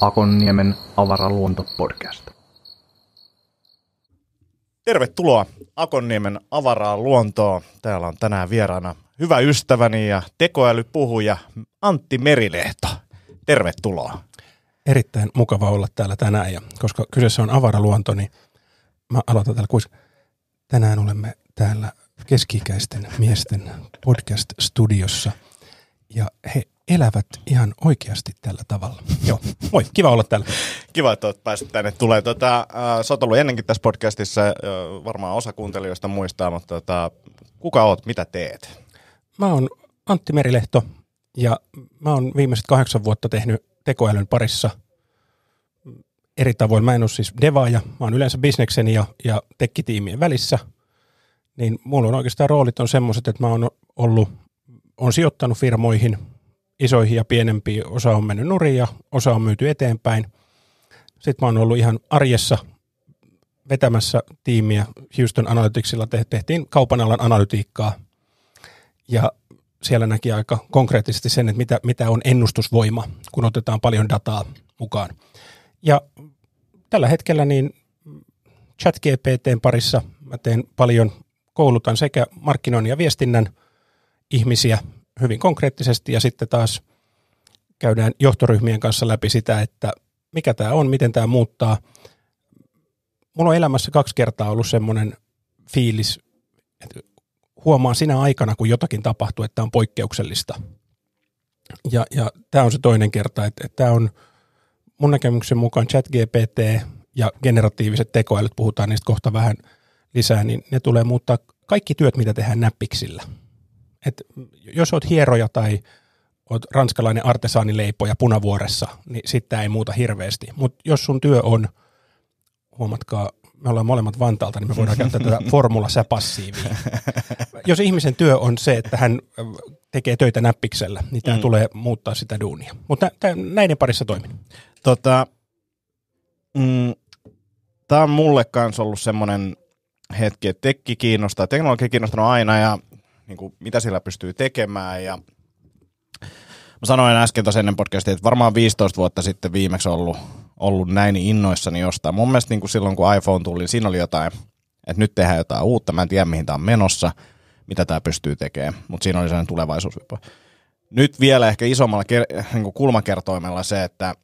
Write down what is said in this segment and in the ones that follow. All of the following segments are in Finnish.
Akonniemen avaraluontopodcast. Tervetuloa Akonniemen avaraa luontoa Täällä on tänään vieraana hyvä ystäväni ja tekoälypuhuja Antti Merilehto. Tervetuloa. Erittäin mukava olla täällä tänään ja koska kyseessä on avaraluonto, niin mä aloitan täällä kuitenkin. Tänään olemme täällä keskikäisten miesten podcast-studiossa ja he elävät ihan oikeasti tällä tavalla. Joo, moi, kiva olla täällä. Kiva, että olet päässyt tänne. Tulee, tuota, äh, ollut ennenkin tässä podcastissa, äh, varmaan osa kuuntelijoista muistaa, mutta tuota, kuka oot, mitä teet? Mä oon Antti Merilehto ja mä oon viimeiset kahdeksan vuotta tehnyt tekoälyn parissa – eri tavoin. Mä en ole siis devaaja, mä oon yleensä bisneksen ja, ja tekkitiimien välissä. Niin mulla on oikeastaan roolit on semmoiset, että mä oon ollut, on sijoittanut firmoihin, isoihin ja pienempiin. Osa on mennyt nurin ja osa on myyty eteenpäin. Sitten mä oon ollut ihan arjessa vetämässä tiimiä. Houston Analyticsilla tehtiin kaupan alan analytiikkaa. Ja siellä näki aika konkreettisesti sen, että mitä, mitä on ennustusvoima, kun otetaan paljon dataa mukaan. Ja tällä hetkellä niin ChatGPTn parissa mä teen paljon, koulutan sekä markkinoinnin ja viestinnän ihmisiä hyvin konkreettisesti ja sitten taas käydään johtoryhmien kanssa läpi sitä, että mikä tämä on, miten tämä muuttaa. Mulla on elämässä kaksi kertaa ollut semmoinen fiilis, että huomaa sinä aikana, kun jotakin tapahtuu, että tämä on poikkeuksellista. Ja, ja tämä on se toinen kerta, että, että tämä on – mun näkemyksen mukaan ChatGPT ja generatiiviset tekoälyt, puhutaan niistä kohta vähän lisää, niin ne tulee muuttaa kaikki työt, mitä tehdään näppiksillä. Et jos oot hieroja tai oot ranskalainen artesaanileipoja punavuoressa, niin sitä ei muuta hirveästi. Mutta jos sun työ on, huomatkaa, me ollaan molemmat Vantaalta, niin me voidaan käyttää tätä formula passiivia. Jos ihmisen työ on se, että hän tekee töitä näppiksellä, niin tämä mm. tulee muuttaa sitä duunia. Mutta näiden parissa toimin. Tota, mm, tämä on mulle kanssa ollut semmoinen hetki, että tekki kiinnostaa, teknologia kiinnostanut aina ja niin kuin, mitä sillä pystyy tekemään ja Mä sanoin äsken tuossa ennen podcastia, että varmaan 15 vuotta sitten viimeksi ollut, ollut näin innoissani jostain. Mun mielestä niin kuin silloin, kun iPhone tuli, niin siinä oli jotain, että nyt tehdään jotain uutta. Mä en tiedä, mihin tämä on menossa, mitä tämä pystyy tekemään, mutta siinä oli sellainen tulevaisuus. Nyt vielä ehkä isommalla niin kuin kulmakertoimella se, että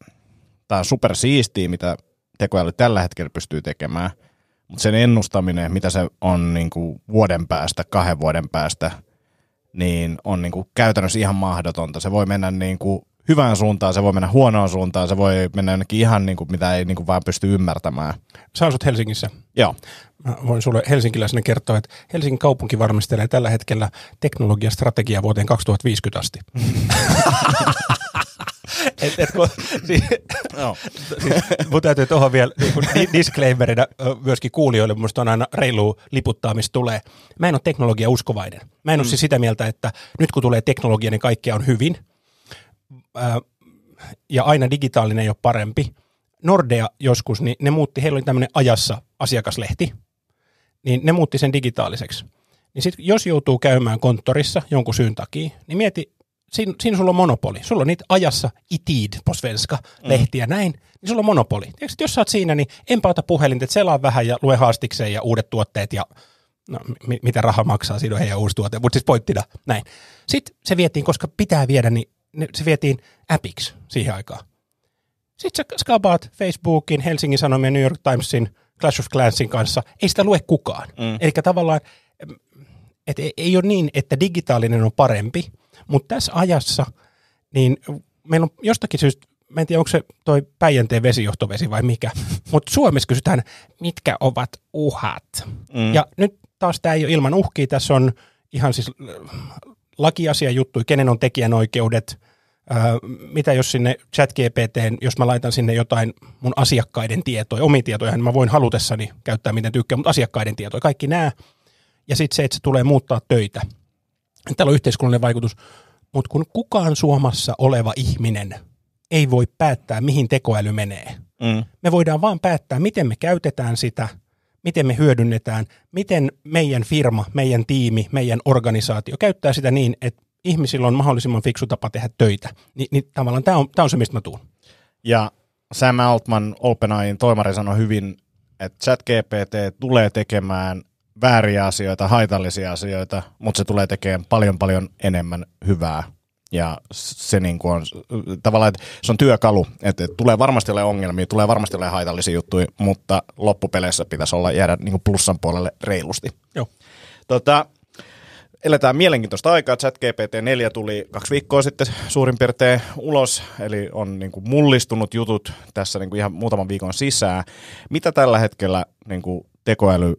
tämä on super siistiä, mitä tekoäly tällä hetkellä pystyy tekemään, mutta sen ennustaminen, mitä se on niin kuin vuoden päästä, kahden vuoden päästä, niin on niin kuin käytännössä ihan mahdotonta. Se voi mennä niin kuin hyvään suuntaan, se voi mennä huonoon suuntaan, se voi mennä jonnekin ihan niin kuin, mitä ei niin kuin vaan pysty ymmärtämään. Sä asut Helsingissä. Joo. Mä voin sulle helsinkiläisenä kertoa, että Helsingin kaupunki varmistelee tällä hetkellä teknologiastrategiaa vuoteen 2050 asti. Siis Mutta täytyy tuohon vielä niin disclaimerina myöskin kuulijoille, minusta on aina reilu liputtaa, mistä tulee. Mä en ole teknologia uskovainen. Mä en ole mm. siis sitä mieltä, että nyt kun tulee teknologia, niin kaikkea on hyvin. Ja aina digitaalinen ei ole parempi. Nordea joskus, niin ne muutti, heillä oli tämmöinen ajassa asiakaslehti, niin ne muutti sen digitaaliseksi. Niin sit, jos joutuu käymään konttorissa jonkun syyn takia, niin mieti siinä, siinä sulla on monopoli. Sulla on niitä ajassa itid, svenska mm. lehtiä mm. näin, niin sulla on monopoli. Eikö, jos sä oot siinä, niin enpä ota puhelinta, että selaa vähän ja lue haastikseen ja uudet tuotteet ja no, mi- mitä raha maksaa, siinä on heidän uusi tuote, mutta siis pointtina näin. Sitten se vietiin, koska pitää viedä, niin se vietiin appiksi siihen aikaan. Sitten sä skabaat Facebookin, Helsingin Sanomien, New York Timesin, Clash of Clansin kanssa. Ei sitä lue kukaan. Mm. Eli tavallaan, et ei ole niin, että digitaalinen on parempi, mutta tässä ajassa, niin meillä on jostakin syystä, mä en tiedä onko se toi Päijänteen vesijohtovesi vai mikä, mutta Suomessa kysytään, mitkä ovat uhat. Mm. Ja nyt taas tämä ei ole ilman uhkia, tässä on ihan siis äh, lakiasia juttu, kenen on tekijänoikeudet, Öö, äh, mitä jos sinne chat GPT, jos mä laitan sinne jotain mun asiakkaiden tietoja, omia tietoja, niin mä voin halutessani käyttää miten tykkää, mutta asiakkaiden tietoja, kaikki nämä. Ja sitten se, että se tulee muuttaa töitä. Täällä on yhteiskunnallinen vaikutus. Mutta kun kukaan Suomessa oleva ihminen ei voi päättää, mihin tekoäly menee. Mm. Me voidaan vaan päättää, miten me käytetään sitä, miten me hyödynnetään, miten meidän firma, meidän tiimi, meidän organisaatio käyttää sitä niin, että ihmisillä on mahdollisimman fiksu tapa tehdä töitä. Ni, niin tavallaan tämä on, tää on se, mistä mä tuun. Ja Sam Altman OpenAIin toimari sanoi hyvin, että ChatGPT tulee tekemään vääriä asioita, haitallisia asioita, mutta se tulee tekemään paljon paljon enemmän hyvää. Ja se niin kuin on tavallaan, että se on työkalu, että tulee varmasti ole ongelmia, tulee varmasti ole haitallisia juttuja, mutta loppupeleissä pitäisi olla jäädä niin kuin plussan puolelle reilusti. Joo. Tota, eletään mielenkiintoista aikaa. Chat GPT-4 tuli kaksi viikkoa sitten suurin piirtein ulos, eli on niin kuin mullistunut jutut tässä niin kuin ihan muutaman viikon sisään. Mitä tällä hetkellä niin kuin tekoäly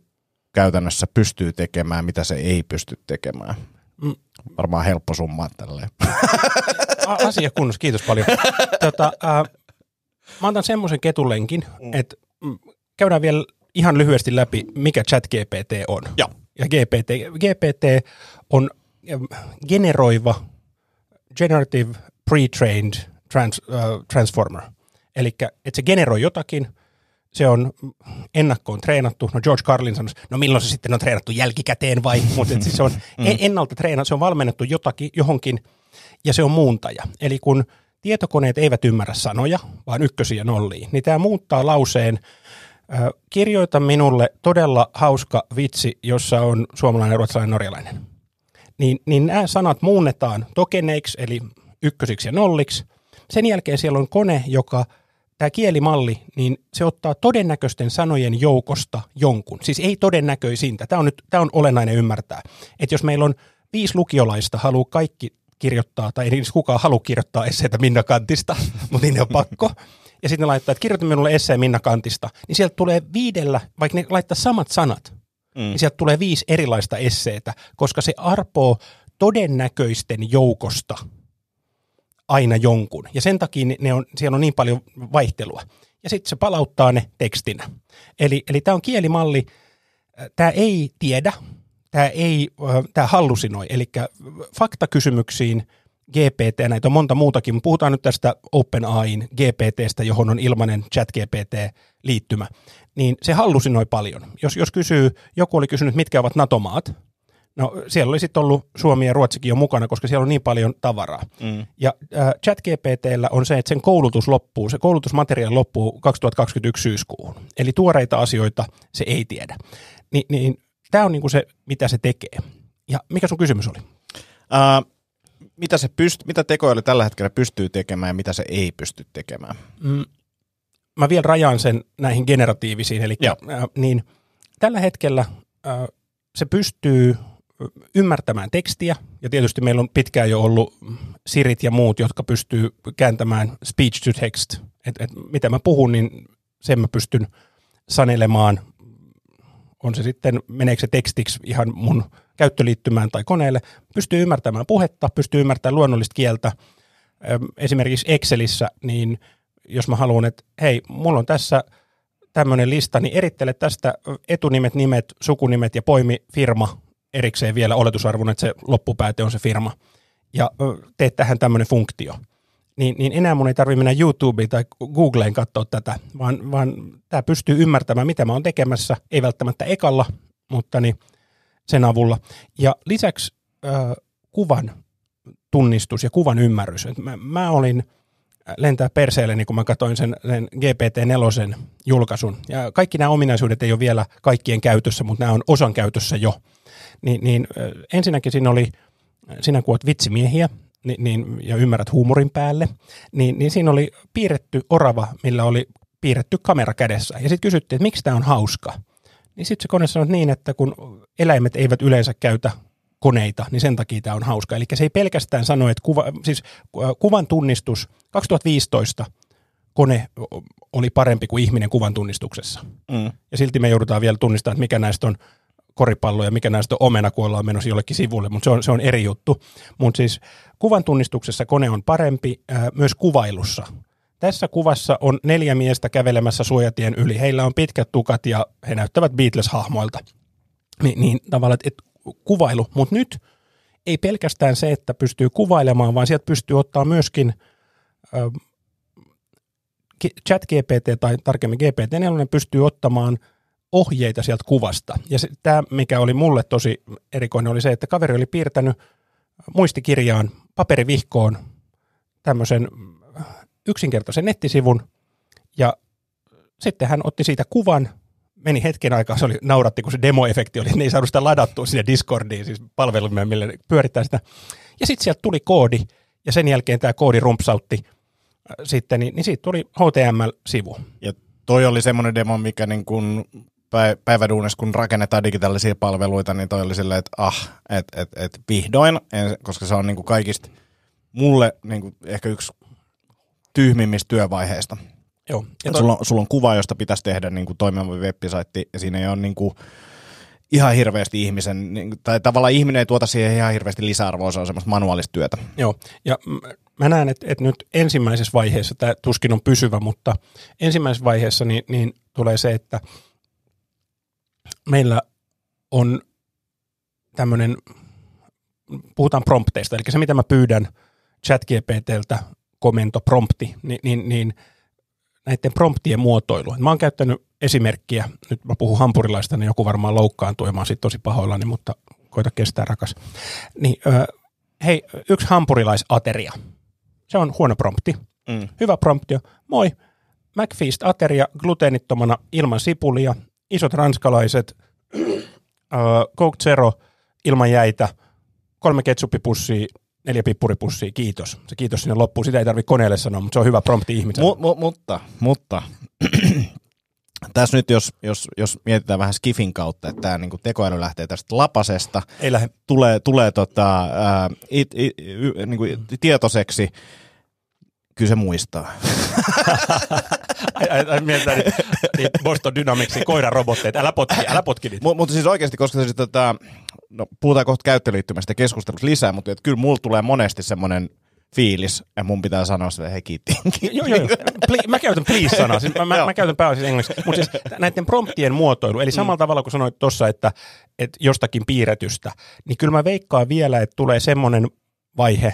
käytännössä pystyy tekemään, mitä se ei pysty tekemään. Mm. Varmaan helppo summa tälleen. Asia kunnossa, kiitos paljon. Tota, äh, mä otan semmoisen ketulenkin, mm. että mm, käydään vielä ihan lyhyesti läpi, mikä chat GPT on. Ja, ja GPT, GPT on ähm, generoiva generative pre-trained trans, äh, transformer. Eli että se generoi jotakin, se on ennakkoon treenattu. No George Carlin sanoi, no milloin se sitten on treenattu jälkikäteen vai, mutta siis se on mm. ennalta treenattu, se on valmennettu jotakin, johonkin ja se on muuntaja. Eli kun tietokoneet eivät ymmärrä sanoja, vaan ykkösiä nolliin, niin tämä muuttaa lauseen kirjoita minulle todella hauska vitsi, jossa on suomalainen, ruotsalainen, norjalainen. Niin, niin nämä sanat muunnetaan tokeneiksi, eli ykkösiksi ja nolliksi. Sen jälkeen siellä on kone, joka – tämä kielimalli, niin se ottaa todennäköisten sanojen joukosta jonkun. Siis ei todennäköisintä. Tämä on, nyt, tämä on olennainen ymmärtää. Että jos meillä on viisi lukiolaista, haluaa kaikki kirjoittaa, tai ei edes kukaan halua kirjoittaa esseitä Minna Kantista, mutta niin on pakko. Ja sitten ne laittaa, että kirjoita minulle esseen Minna Kantista. Niin sieltä tulee viidellä, vaikka ne laittaa samat sanat, mm. niin sieltä tulee viisi erilaista esseitä, koska se arpoo todennäköisten joukosta – aina jonkun. Ja sen takia ne on, siellä on niin paljon vaihtelua. Ja sitten se palauttaa ne tekstinä. Eli, eli tämä on kielimalli, tämä ei tiedä, tämä ei, tämä hallusinoi. Eli faktakysymyksiin GPT, näitä on monta muutakin, mutta puhutaan nyt tästä OpenAIin GPTstä, johon on ilmainen ChatGPT-liittymä, niin se hallusinoi paljon. Jos, jos kysyy, joku oli kysynyt, mitkä ovat NATO-maat, No siellä oli sitten ollut Suomi ja Ruotsikin jo mukana, koska siellä on niin paljon tavaraa. Mm. Ja äh, ChatGPTllä on se, että sen koulutus loppuu, se koulutusmateriaali loppuu 2021 syyskuuhun. Eli tuoreita asioita se ei tiedä. Ni, niin tämä on niinku se, mitä se tekee. Ja mikä sun kysymys oli? Äh, mitä, se pyst- mitä tekoäly tällä hetkellä pystyy tekemään ja mitä se ei pysty tekemään? Mm. Mä vielä rajaan sen näihin generatiivisiin. Eli äh, niin, tällä hetkellä äh, se pystyy ymmärtämään tekstiä, ja tietysti meillä on pitkään jo ollut Sirit ja muut, jotka pystyy kääntämään speech to text, että et, mitä mä puhun, niin sen mä pystyn sanelemaan, on se sitten, meneekö se tekstiksi ihan mun käyttöliittymään tai koneelle, pystyy ymmärtämään puhetta, pystyy ymmärtämään luonnollista kieltä. Esimerkiksi Excelissä, niin jos mä haluan, että hei, mulla on tässä tämmöinen lista, niin erittele tästä etunimet, nimet, sukunimet ja poimi firma erikseen vielä oletusarvon, että se loppupääte on se firma, ja teet tähän tämmöinen funktio, niin, niin enää mun ei tarvitse mennä YouTubeen tai Googleen katsoa tätä, vaan, vaan tämä pystyy ymmärtämään, mitä mä oon tekemässä, ei välttämättä ekalla, mutta niin sen avulla. Ja lisäksi äh, kuvan tunnistus ja kuvan ymmärrys. mä, mä olin lentää perseelle, niin kun mä katsoin sen, sen GPT-4 julkaisun. Ja kaikki nämä ominaisuudet ei ole vielä kaikkien käytössä, mutta nämä on osan käytössä jo niin, niin ensinnäkin siinä oli, sinä kun olet vitsimiehiä, niin, niin, ja ymmärrät huumorin päälle, niin, niin siinä oli piirretty orava, millä oli piirretty kamera kädessä. Ja sitten kysyttiin, että miksi tämä on hauska. Niin sitten se kone sanoi niin, että kun eläimet eivät yleensä käytä koneita, niin sen takia tämä on hauska. Eli se ei pelkästään sano, että kuva, siis kuvan tunnistus 2015 kone oli parempi kuin ihminen kuvan tunnistuksessa. Mm. Ja silti me joudutaan vielä tunnistamaan, että mikä näistä on koripallo ja mikä näistä on omena, kun ollaan menossa jollekin sivulle, mutta se on, se on eri juttu. Mutta siis kuvan tunnistuksessa kone on parempi ää, äh, myös kuvailussa. Tässä kuvassa on neljä miestä kävelemässä suojatien yli. Heillä on pitkät tukat ja he näyttävät Beatles-hahmoilta. Ni, niin tavallaan, että kuvailu. Mutta nyt ei pelkästään se, että pystyy kuvailemaan, vaan sieltä pystyy ottaa myöskin ää, ähm, chat GPT tai tarkemmin GPT-4 pystyy ottamaan – ohjeita sieltä kuvasta. Ja se, tämä, mikä oli mulle tosi erikoinen, oli se, että kaveri oli piirtänyt muistikirjaan, paperivihkoon tämmöisen äh, yksinkertaisen nettisivun, ja sitten hän otti siitä kuvan, meni hetken aikaa, se oli, nauratti, kun se demoefekti oli, niin ei saanut sitä ladattua sinne Discordiin, siis palvelimeen, millä pyörittää sitä. Ja sitten sieltä tuli koodi, ja sen jälkeen tämä koodi rumpsautti äh, sitten, niin, niin siitä tuli HTML-sivu. Ja toi oli semmoinen demo, mikä niin kuin päiväduunissa, kun rakennetaan digitaalisia palveluita, niin toi oli silleen, että ah, että et, et vihdoin, koska se on niin kuin kaikista mulle niin kuin ehkä yksi tyhmimmistä työvaiheista. Joo. Ja toi... sulla, on, sulla on kuva, josta pitäisi tehdä niin kuin toimiva web ja siinä ei ole niin kuin, ihan hirveästi ihmisen, niin, tai tavallaan ihminen ei tuota siihen ihan hirveästi lisäarvoa, se on semmoista manuaalista työtä. Joo, ja mä näen, että, että nyt ensimmäisessä vaiheessa, tämä tuskin on pysyvä, mutta ensimmäisessä vaiheessa niin, niin tulee se, että – meillä on tämmöinen, puhutaan prompteista, eli se mitä mä pyydän ChatGPTltä prompti, niin, niin, niin näiden promptien muotoilu. Mä oon käyttänyt esimerkkiä, nyt mä puhun hampurilaista, niin joku varmaan loukkaantuu ja mä oon sit tosi pahoillani, mutta koita kestää rakas. Niin, ö, hei, yksi hampurilaisateria. Se on huono prompti. Mm. Hyvä prompti moi, McFeast ateria gluteenittomana ilman sipulia, isot ranskalaiset, äh, Coke Zero ilman jäitä, kolme ketsuppipussia, neljä pippuripussia, kiitos. Se kiitos sinne loppuun, sitä ei tarvitse koneelle sanoa, mutta se on hyvä prompti ihmiselle. Mu- mu- mutta, mutta, tässä nyt jos, jos, jos mietitään vähän Skifin kautta, että tämä niin tekoäly lähtee tästä lapasesta, ei lähde. tulee, tulee tota, ää, it, it, y, niin kuin tietoiseksi kyllä se muistaa. Mieltä niin niit Boston Dynamicsin koiran robotteita. Älä potki, älä potki niitä. Mutta siis oikeasti, koska se siis tota, no, puhutaan kohta käyttöliittymästä keskustelusta lisää, mutta et kyllä mulla tulee monesti semmoinen fiilis, ja mun pitää sanoa sitä, hei kiitti. joo, joo, Pli- mä käytän please-sanaa, siis mä, mä, mä käytän pääosin englanniksi, mutta siis näiden promptien muotoilu, eli mm. samalla mm. tavalla kuin sanoit tuossa, että, että jostakin piirretystä, niin kyllä mä veikkaan vielä, että tulee semmoinen vaihe,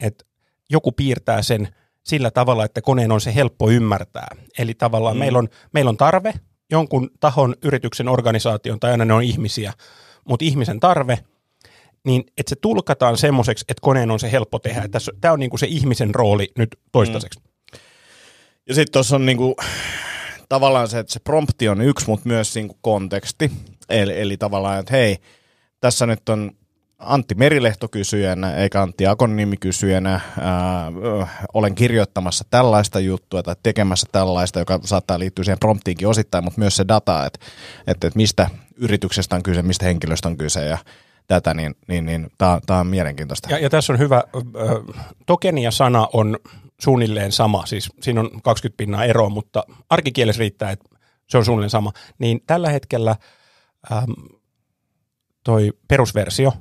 että joku piirtää sen – sillä tavalla, että koneen on se helppo ymmärtää. Eli tavallaan mm. meillä, on, meillä on tarve jonkun tahon, yrityksen, organisaation, tai aina ne on ihmisiä, mutta ihmisen tarve, niin että se tulkataan semmoiseksi, että koneen on se helppo tehdä. Mm. Tämä on niinku se ihmisen rooli nyt toistaiseksi. Mm. Ja sitten tuossa on niinku, tavallaan se, että se prompti on yksi, mutta myös niinku konteksti. Eli, eli tavallaan, että hei, tässä nyt on Antti Merilehto kysyjänä, eikä Antti Akon nimi kysyjänä. Ää, äh, olen kirjoittamassa tällaista juttua tai tekemässä tällaista, joka saattaa liittyä siihen promptiinkin osittain, mutta myös se data, että, että, että mistä yrityksestä on kyse, mistä henkilöstä on kyse ja tätä, niin, niin, niin tämä on mielenkiintoista. Ja, ja tässä on hyvä, äh, tokenia-sana on suunnilleen sama, siis siinä on 20 pinnaa eroa, mutta arkikielessä riittää, että se on suunnilleen sama. Niin tällä hetkellä ähm, toi perusversio –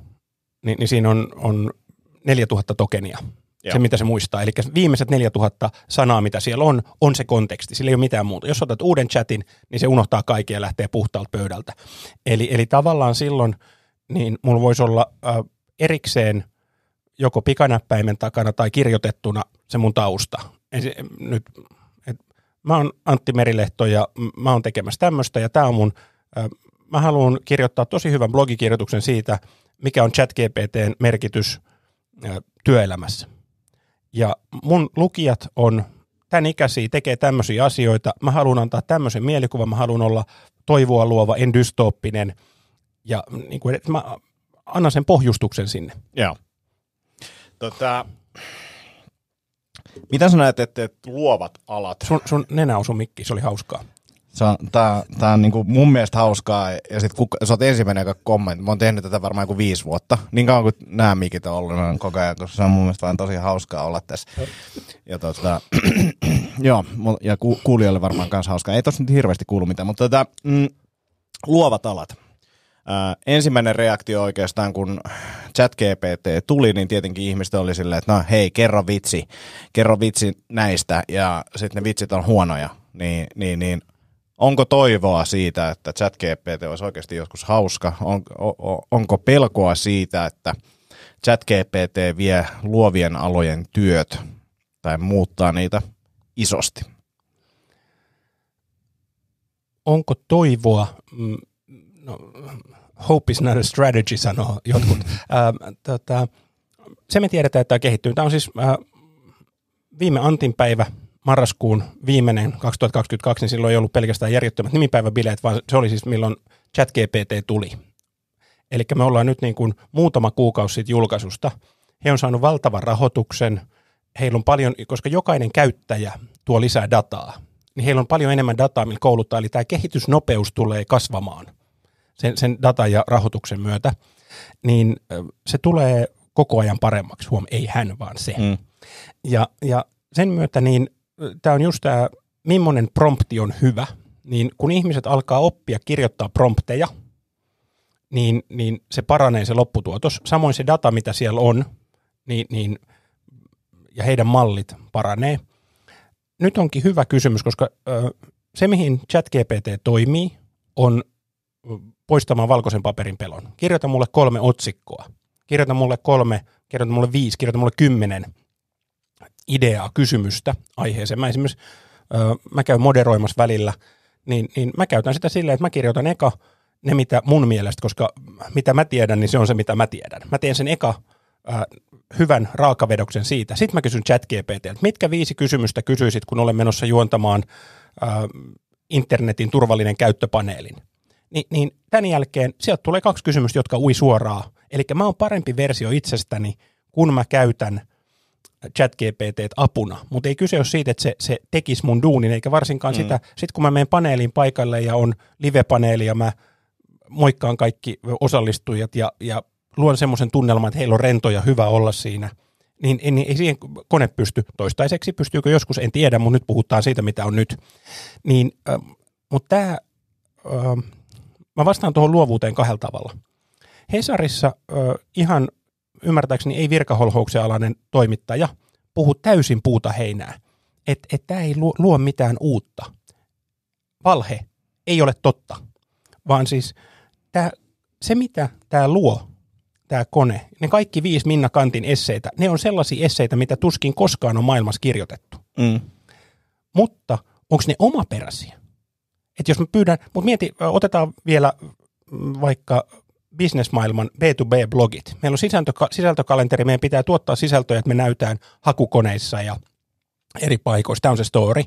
niin, niin siinä on, on 4000 tokenia. Joo. Se, mitä se muistaa. Eli viimeiset 4000 sanaa, mitä siellä on, on se konteksti. Sillä ei ole mitään muuta. Jos otat uuden chatin, niin se unohtaa kaikki ja lähtee puhtaalta pöydältä. Eli, eli tavallaan silloin, niin mulla voisi olla äh, erikseen joko pikanäppäimen takana tai kirjoitettuna se mun tausta. Eli, nyt, et, mä oon Antti Merilehto ja mä oon tekemässä tämmöistä ja tämä on mun, äh, mä haluan kirjoittaa tosi hyvän blogikirjoituksen siitä – mikä on ChatGPTn merkitys työelämässä. Ja mun lukijat on tämän ikäisiä, tekee tämmöisiä asioita. Mä haluan antaa tämmöisen mielikuvan, mä haluan olla toivoa luova, en dystooppinen. Ja niin kuin, että mä annan sen pohjustuksen sinne. Joo. Tota, mitä sä näet, että, että luovat alat? Sun, sun nenä osui mikki, se oli hauskaa. Se on, tää, tää on niinku mun mielestä hauskaa, ja sit kuka, sä oot ensimmäinen, joka kommentti. Mä oon tehnyt tätä varmaan joku viisi vuotta, niin kauan kuin nämä mikit on ollut on koko ajan, koska se on mun mielestä vaan tosi hauskaa olla tässä. Ja, tota, joo, ja ku, kuulijoille varmaan kanssa hauskaa. Ei tossa nyt hirveästi kuulu mitään, mutta tota, mm, luovat alat. Ää, ensimmäinen reaktio oikeastaan, kun ChatGPT tuli, niin tietenkin ihmiset oli silleen, että no hei, kerro vitsi, kerro vitsi näistä, ja sitten ne vitsit on huonoja. Niin, niin, niin Onko toivoa siitä, että ChatGPT olisi oikeasti joskus hauska? On, on, onko pelkoa siitä, että ChatGPT vie luovien alojen työt tai muuttaa niitä isosti? Onko toivoa? Mm, no, hope is not a strategy, sanoo jotkut. Äh, tota, se me tiedetään, että tämä kehittyy. Tämä on siis äh, viime antinpäivä marraskuun viimeinen 2022, niin silloin ei ollut pelkästään järjettömät nimipäiväbileet, vaan se oli siis milloin ChatGPT tuli. Eli me ollaan nyt niin kuin muutama kuukausi siitä julkaisusta. He on saanut valtavan rahoituksen, heillä on paljon, koska jokainen käyttäjä tuo lisää dataa, niin heillä on paljon enemmän dataa, millä kouluttaa, eli tämä kehitysnopeus tulee kasvamaan sen, sen data ja rahoituksen myötä, niin se tulee koko ajan paremmaksi, huom, ei hän, vaan se. Mm. Ja, ja sen myötä niin tämä on just tämä, millainen prompti on hyvä, niin kun ihmiset alkaa oppia kirjoittaa prompteja, niin, niin se paranee se lopputuotos. Samoin se data, mitä siellä on, niin, niin, ja heidän mallit paranee. Nyt onkin hyvä kysymys, koska ö, se, mihin ChatGPT toimii, on poistamaan valkoisen paperin pelon. Kirjoita mulle kolme otsikkoa. Kirjoita mulle kolme, kirjoita mulle viisi, kirjoita mulle kymmenen ideaa, kysymystä aiheeseen. Mä esimerkiksi, ö, mä käyn moderoimassa välillä, niin, niin mä käytän sitä silleen, että mä kirjoitan eka ne, mitä mun mielestä, koska mitä mä tiedän, niin se on se, mitä mä tiedän. Mä teen sen eka ö, hyvän raakavedoksen siitä. Sitten mä kysyn että mitkä viisi kysymystä kysyisit, kun olen menossa juontamaan ö, internetin turvallinen käyttöpaneelin. Ni, niin tämän jälkeen sieltä tulee kaksi kysymystä, jotka ui suoraan. Eli mä oon parempi versio itsestäni, kun mä käytän – ChatGPT apuna, mutta ei kyse ole siitä, että se, se tekisi mun duunin, eikä varsinkaan mm. sitä, sit kun mä menen paneeliin paikalle ja on live-paneeli ja mä moikkaan kaikki osallistujat ja, ja luon semmoisen tunnelman, että heillä on rento ja hyvä olla siinä, niin, niin ei siihen kone pysty toistaiseksi, pystyykö joskus, en tiedä, mutta nyt puhutaan siitä, mitä on nyt. Niin, äh, mutta tämä, äh, mä vastaan tuohon luovuuteen kahdella tavalla. Hesarissa äh, ihan ymmärtääkseni ei virkaholhouksen alainen toimittaja – puhu täysin puuta heinää. Että et tämä ei luo, luo mitään uutta. Valhe ei ole totta, vaan siis tää, se mitä tämä luo, tämä kone, ne kaikki viisi Minna Kantin esseitä, ne on sellaisia esseitä, mitä tuskin koskaan on maailmassa kirjoitettu. Mm. Mutta onko ne omaperäisiä? Että jos mä pyydän, mutta mieti, otetaan vielä vaikka bisnesmaailman B2B-blogit. Meillä on sisältö, sisältökalenteri, meidän pitää tuottaa sisältöjä, että me näytään hakukoneissa ja eri paikoissa. Tämä on se story.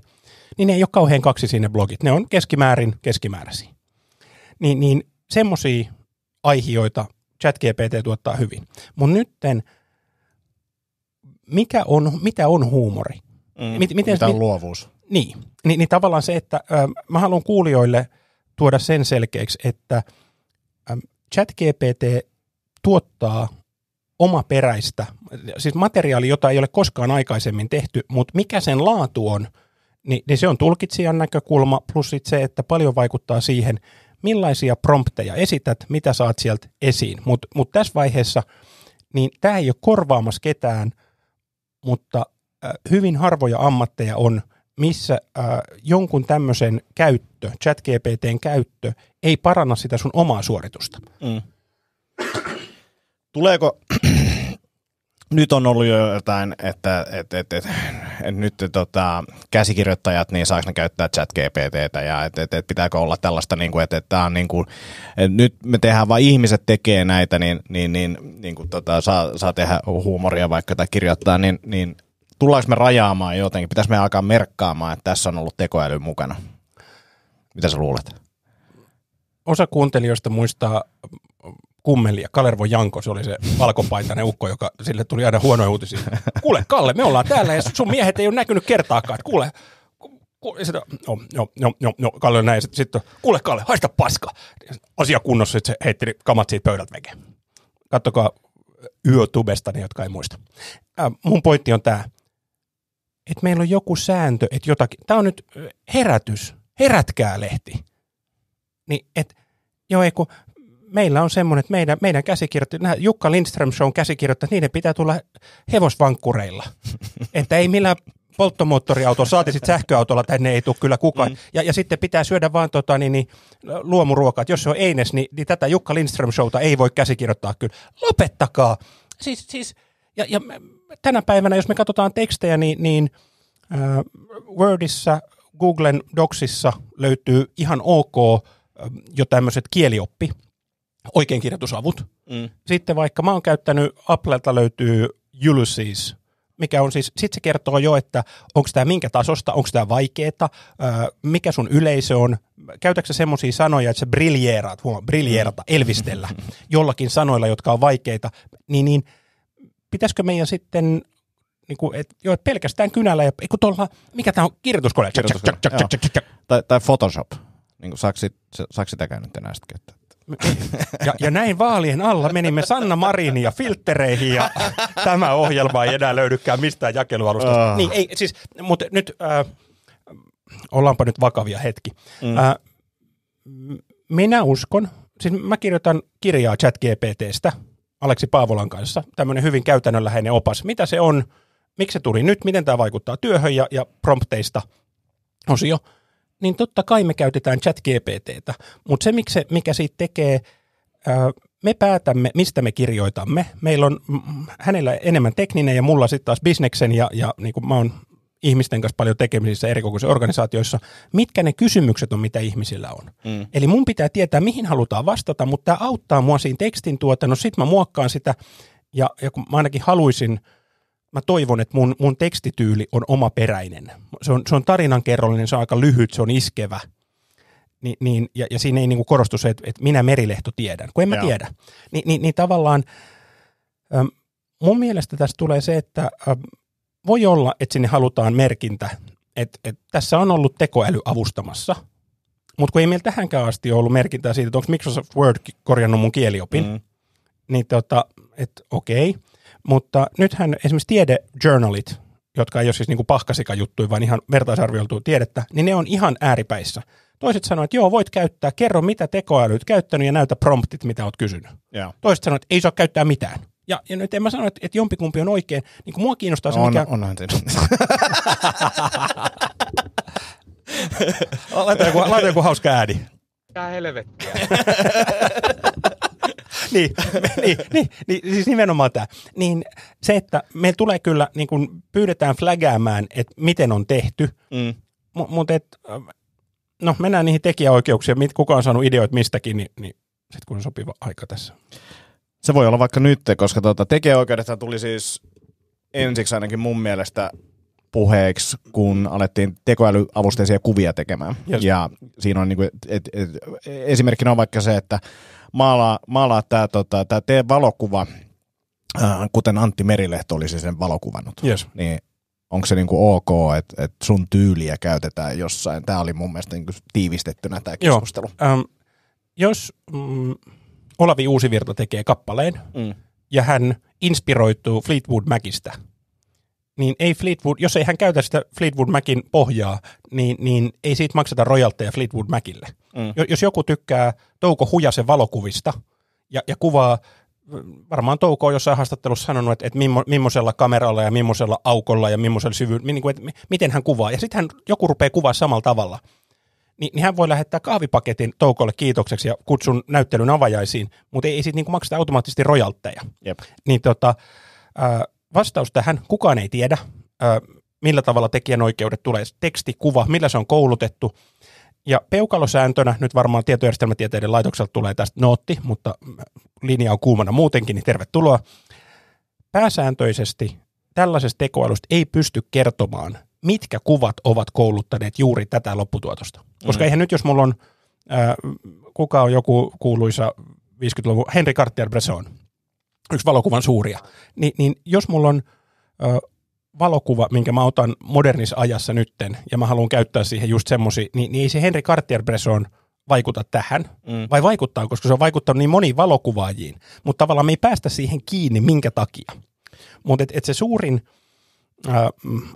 Niin ne ei ole kauhean kaksi sinne blogit. Ne on keskimäärin keskimääräisiä. Niin, niin semmoisia aiheita ChatGPT tuottaa hyvin. Mutta nyt, mikä on, mitä on huumori? Mm, miten, mitä on luovuus? Niin, niin, niin tavallaan se, että ö, mä haluan kuulijoille tuoda sen selkeäksi, että – ChatGPT tuottaa oma peräistä, siis materiaali, jota ei ole koskaan aikaisemmin tehty, mutta mikä sen laatu on, niin, niin se on tulkitsijan näkökulma, plus sit se, että paljon vaikuttaa siihen, millaisia prompteja esität, mitä saat sieltä esiin. Mutta mut tässä vaiheessa, niin tämä ei ole korvaamassa ketään, mutta äh, hyvin harvoja ammatteja on, missä äh, jonkun tämmöisen käyttö, ChatGPTn käyttö – ei paranna sitä sun omaa suoritusta. Mm. Tuleeko, nyt on ollut jo jotain, että, että, että, että, että nyt tota, käsikirjoittajat, niin saako ne käyttää chat GPTtä ja että, että, että pitääkö olla tällaista, niin kuin, että, että, on niin kuin, että nyt me tehdään vain ihmiset tekee näitä, niin, niin, niin, niin kuin, tota, saa, saa tehdä huumoria vaikka tai kirjoittaa, niin, niin tullaanko me rajaamaan jotenkin? pitäisikö me alkaa merkkaamaan, että tässä on ollut tekoäly mukana? Mitä sä luulet? osa kuuntelijoista muistaa kummelia, Kalervo Janko, se oli se valkopaitainen ukko, joka sille tuli aina huonoja uutisia. Kuule Kalle, me ollaan täällä ja sun miehet ei ole näkynyt kertaakaan. Kuule, sitten, no, no, no, no, no, Kalle näin, sitten sit, kuule Kalle, haista paska. Asia kunnossa, sitten se heitti kamat siitä pöydältä veke. Kattokaa YouTubesta ne, jotka ei muista. Äh, mun pointti on tämä, että meillä on joku sääntö, että jotakin, tämä on nyt herätys, herätkää lehti. Niin, että Joo, ei kun meillä on semmoinen, että meidän, meidän käsikirjoittajat, nämä Jukka Lindström Show käsikirjoittajat, niiden pitää tulla hevosvankkureilla. että ei millään polttomoottoriauto, saati sitten sähköautolla tänne ei tule kyllä kukaan. Mm. Ja, ja, sitten pitää syödä vaan tota, niin, niin, luomuruokaa. Jos se on Eines, niin, niin, tätä Jukka Lindström Showta ei voi käsikirjoittaa kyllä. Lopettakaa! Siis, siis, ja, ja tänä päivänä, jos me katsotaan tekstejä, niin, niin äh, Wordissa, Googlen Docsissa löytyy ihan ok jo tämmöiset kielioppi, kirjoitusavut. Mm. Sitten vaikka mä oon käyttänyt, Applelta löytyy Ulysses, mikä on siis, sit se kertoo jo, että onko tämä minkä tasosta, onko tämä vaikeeta, mikä sun yleisö on, käytäksä semmoisia sanoja, että sä briljeeraat, huomaa, briljeerata, mm. elvistellä jollakin sanoilla, jotka on vaikeita, niin, niin pitäisikö meidän sitten niin kuin, et, joo, et pelkästään kynällä, ja, et, tuolla, mikä tämä on, kirjoituskone, Tai, tai Photoshop. Niin kuin saksit saksi nyt enää sitten ja, ja näin vaalien alla menimme Sanna Marinia ja filttereihin ja tämä ohjelma ei enää löydykään mistään jakelualustasta. Oh. Ah. Niin, ei, siis, mutta nyt äh, ollaanpa nyt vakavia hetki. Mm. Äh, minä uskon, siis mä kirjoitan kirjaa ChatGPTstä Aleksi Paavolan kanssa, tämmöinen hyvin käytännönläheinen opas. Mitä se on, miksi se tuli nyt, miten tämä vaikuttaa työhön ja, ja prompteista osio – niin totta kai me käytetään chat GPTtä, mutta se mikse, mikä siitä tekee, me päätämme, mistä me kirjoitamme. Meillä on hänellä enemmän tekninen ja mulla sitten taas bisneksen ja, ja niin kuin mä oon ihmisten kanssa paljon tekemisissä erikokoisissa organisaatioissa, mitkä ne kysymykset on, mitä ihmisillä on. Mm. Eli mun pitää tietää, mihin halutaan vastata, mutta tämä auttaa mua siinä tekstin tuotannossa, sit mä muokkaan sitä, ja, ja kun mä ainakin haluaisin – mä toivon, että mun, mun tekstityyli on omaperäinen. Se on, se on tarinankerrollinen, se on aika lyhyt, se on iskevä. Ni, niin, ja, ja siinä ei niin kuin korostu se, että, että minä merilehto tiedän, kun en mä Joo. tiedä. Ni, niin, niin tavallaan äm, mun mielestä tässä tulee se, että äm, voi olla, että sinne halutaan merkintä, että, että tässä on ollut tekoäly avustamassa, mutta kun ei meillä tähänkään asti ollut merkintää siitä, että onko Microsoft Word korjannut mun kieliopin, mm. niin tota, että okei. Okay mutta nythän esimerkiksi tiedejournalit, jotka ei ole siis niin kuin pahkasikajuttuja, vaan ihan vertaisarvioiltua tiedettä, niin ne on ihan ääripäissä. Toiset sanoo, että joo, voit käyttää, kerro mitä tekoäly olet käyttänyt ja näytä promptit, mitä olet kysynyt. Yeah. Toiset sanoo, että ei saa käyttää mitään. Ja, ja nyt en mä sano, että, että jompikumpi on oikein. Niin kuin mua kiinnostaa se, on, mikä... Onhan se. laita, joku, laita joku hauska ääni. Tää helvettiä. niin, niin, niin, niin, siis nimenomaan tämä. Niin se, että me tulee kyllä, niin kun pyydetään flägäämään, että miten on tehty, mm. mutta et, äh, no mennään niihin tekijäoikeuksiin, mit, kuka on saanut ideoita mistäkin, niin, niin sitten kun on sopiva aika tässä. Se voi olla vaikka nyt, koska tuota, tekijäoikeudesta tuli siis ensiksi ainakin mun mielestä puheeksi, kun alettiin tekoälyavusteisia kuvia tekemään. Yes. Ja siinä on niin kuin, et, et, et, esimerkkinä on vaikka se, että maalaa, maalaa tämä tota, tää valokuva, äh, kuten Antti Merilehto olisi sen valokuvannut. Yes. Niin onko se niinku ok, että et sun tyyliä käytetään jossain? Tämä oli mun mielestä niinku tiivistettynä tämä keskustelu. Joo, ähm, jos mm, Olavi Uusivirta tekee kappaleen mm. ja hän inspiroituu Fleetwood Macistä, niin ei Fleetwood, jos ei hän käytä sitä Fleetwood Macin pohjaa, niin, niin ei siitä makseta rojalteja Fleetwood Macille. Mm. Jos joku tykkää Touko Hujasen valokuvista ja, ja kuvaa, varmaan Touko on jossain haastattelussa sanonut, että, että mimmo, millaisella kameralla ja millaisella aukolla ja millaisella syvyydellä, niin kuin, että miten hän kuvaa. Ja sitten joku rupeaa kuvaa samalla tavalla. Ni, niin hän voi lähettää kahvipaketin Toukolle kiitokseksi ja kutsun näyttelyn avajaisiin, mutta ei, ei siitä niin makseta automaattisesti rojaltteja. Jep. Niin tota, äh, vastaus tähän kukaan ei tiedä, äh, millä tavalla tekijänoikeudet tulee. Teksti, kuva, millä se on koulutettu – ja peukalosääntönä, nyt varmaan tietojärjestelmätieteiden laitokselta tulee tästä nootti, mutta linja on kuumana muutenkin, niin tervetuloa. Pääsääntöisesti tällaisesta tekoälystä ei pysty kertomaan, mitkä kuvat ovat kouluttaneet juuri tätä lopputuotosta. Koska mm. eihän nyt, jos mulla on, äh, kuka on joku kuuluisa 50-luvun, Henri Cartier-Bresson, yksi valokuvan suuria, niin, niin jos mulla on äh, valokuva, minkä mä otan modernissa ajassa nytten, ja mä haluan käyttää siihen just semmoisia, niin, niin ei se Henri Cartier-Bresson vaikuta tähän, mm. vai vaikuttaa, koska se on vaikuttanut niin moniin valokuvaajiin, mutta tavallaan me ei päästä siihen kiinni minkä takia. Mutta et, et se suurin ä, äh,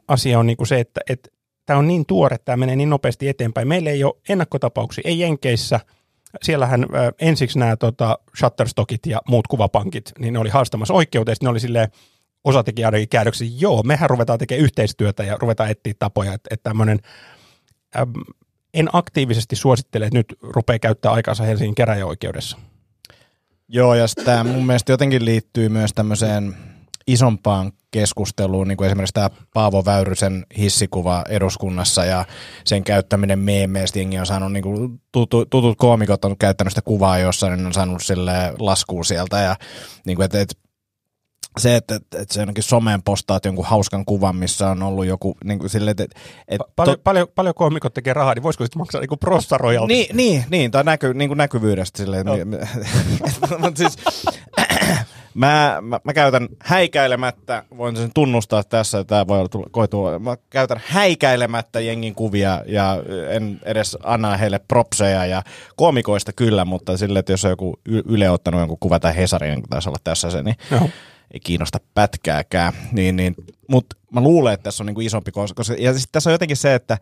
asia on niinku se, että et, tämä on niin tuore, tämä menee niin nopeasti eteenpäin. Meillä ei ole ennakkotapauksia, ei Jenkeissä. Siellähän ä, äh, ensiksi nämä tota, Shutterstockit ja muut kuvapankit, niin ne oli haastamassa oikeuteen, ne oli silleen, osa teki ainakin joo, mehän ruvetaan tekemään yhteistyötä ja ruvetaan etsiä tapoja, että, että tämmöinen äm, en aktiivisesti suosittele, että nyt rupeaa käyttää aikaansa Helsingin keräjäoikeudessa. Joo, ja tämä mun mielestä jotenkin liittyy myös tämmöiseen isompaan keskusteluun, niin kuin esimerkiksi tämä Paavo Väyrysen hissikuva eduskunnassa ja sen käyttäminen meemeistä. Jengi on saanut, niin kuin tutut, tutut koomikot on käyttänyt sitä kuvaa, jossa niin on saanut sille laskuun sieltä ja niin kuin, että, että se, että, että se jonnekin someen postaat jonkun hauskan kuvan, missä on ollut joku, niin kuin sille, että... Et, pa- paljon, to- paljon, paljon komikot tekee rahaa, niin voisiko sitten maksaa niin prossarojalta? Niin, niin, niin, tai näky, niin kuin näkyvyydestä silleen. No. Mutta siis, mä, mä, mä, käytän häikäilemättä, voin sen tunnustaa tässä, että tämä voi olla koitua, mä käytän häikäilemättä jengin kuvia ja en edes anna heille propseja ja komikoista kyllä, mutta sille, että jos on joku Yle ottanut jonkun kuva tai Hesari, niin taisi olla tässä se, niin... No ei kiinnosta pätkääkään. Niin, niin, Mutta mä luulen, että tässä on niinku isompi, koska ja sit tässä on jotenkin se, että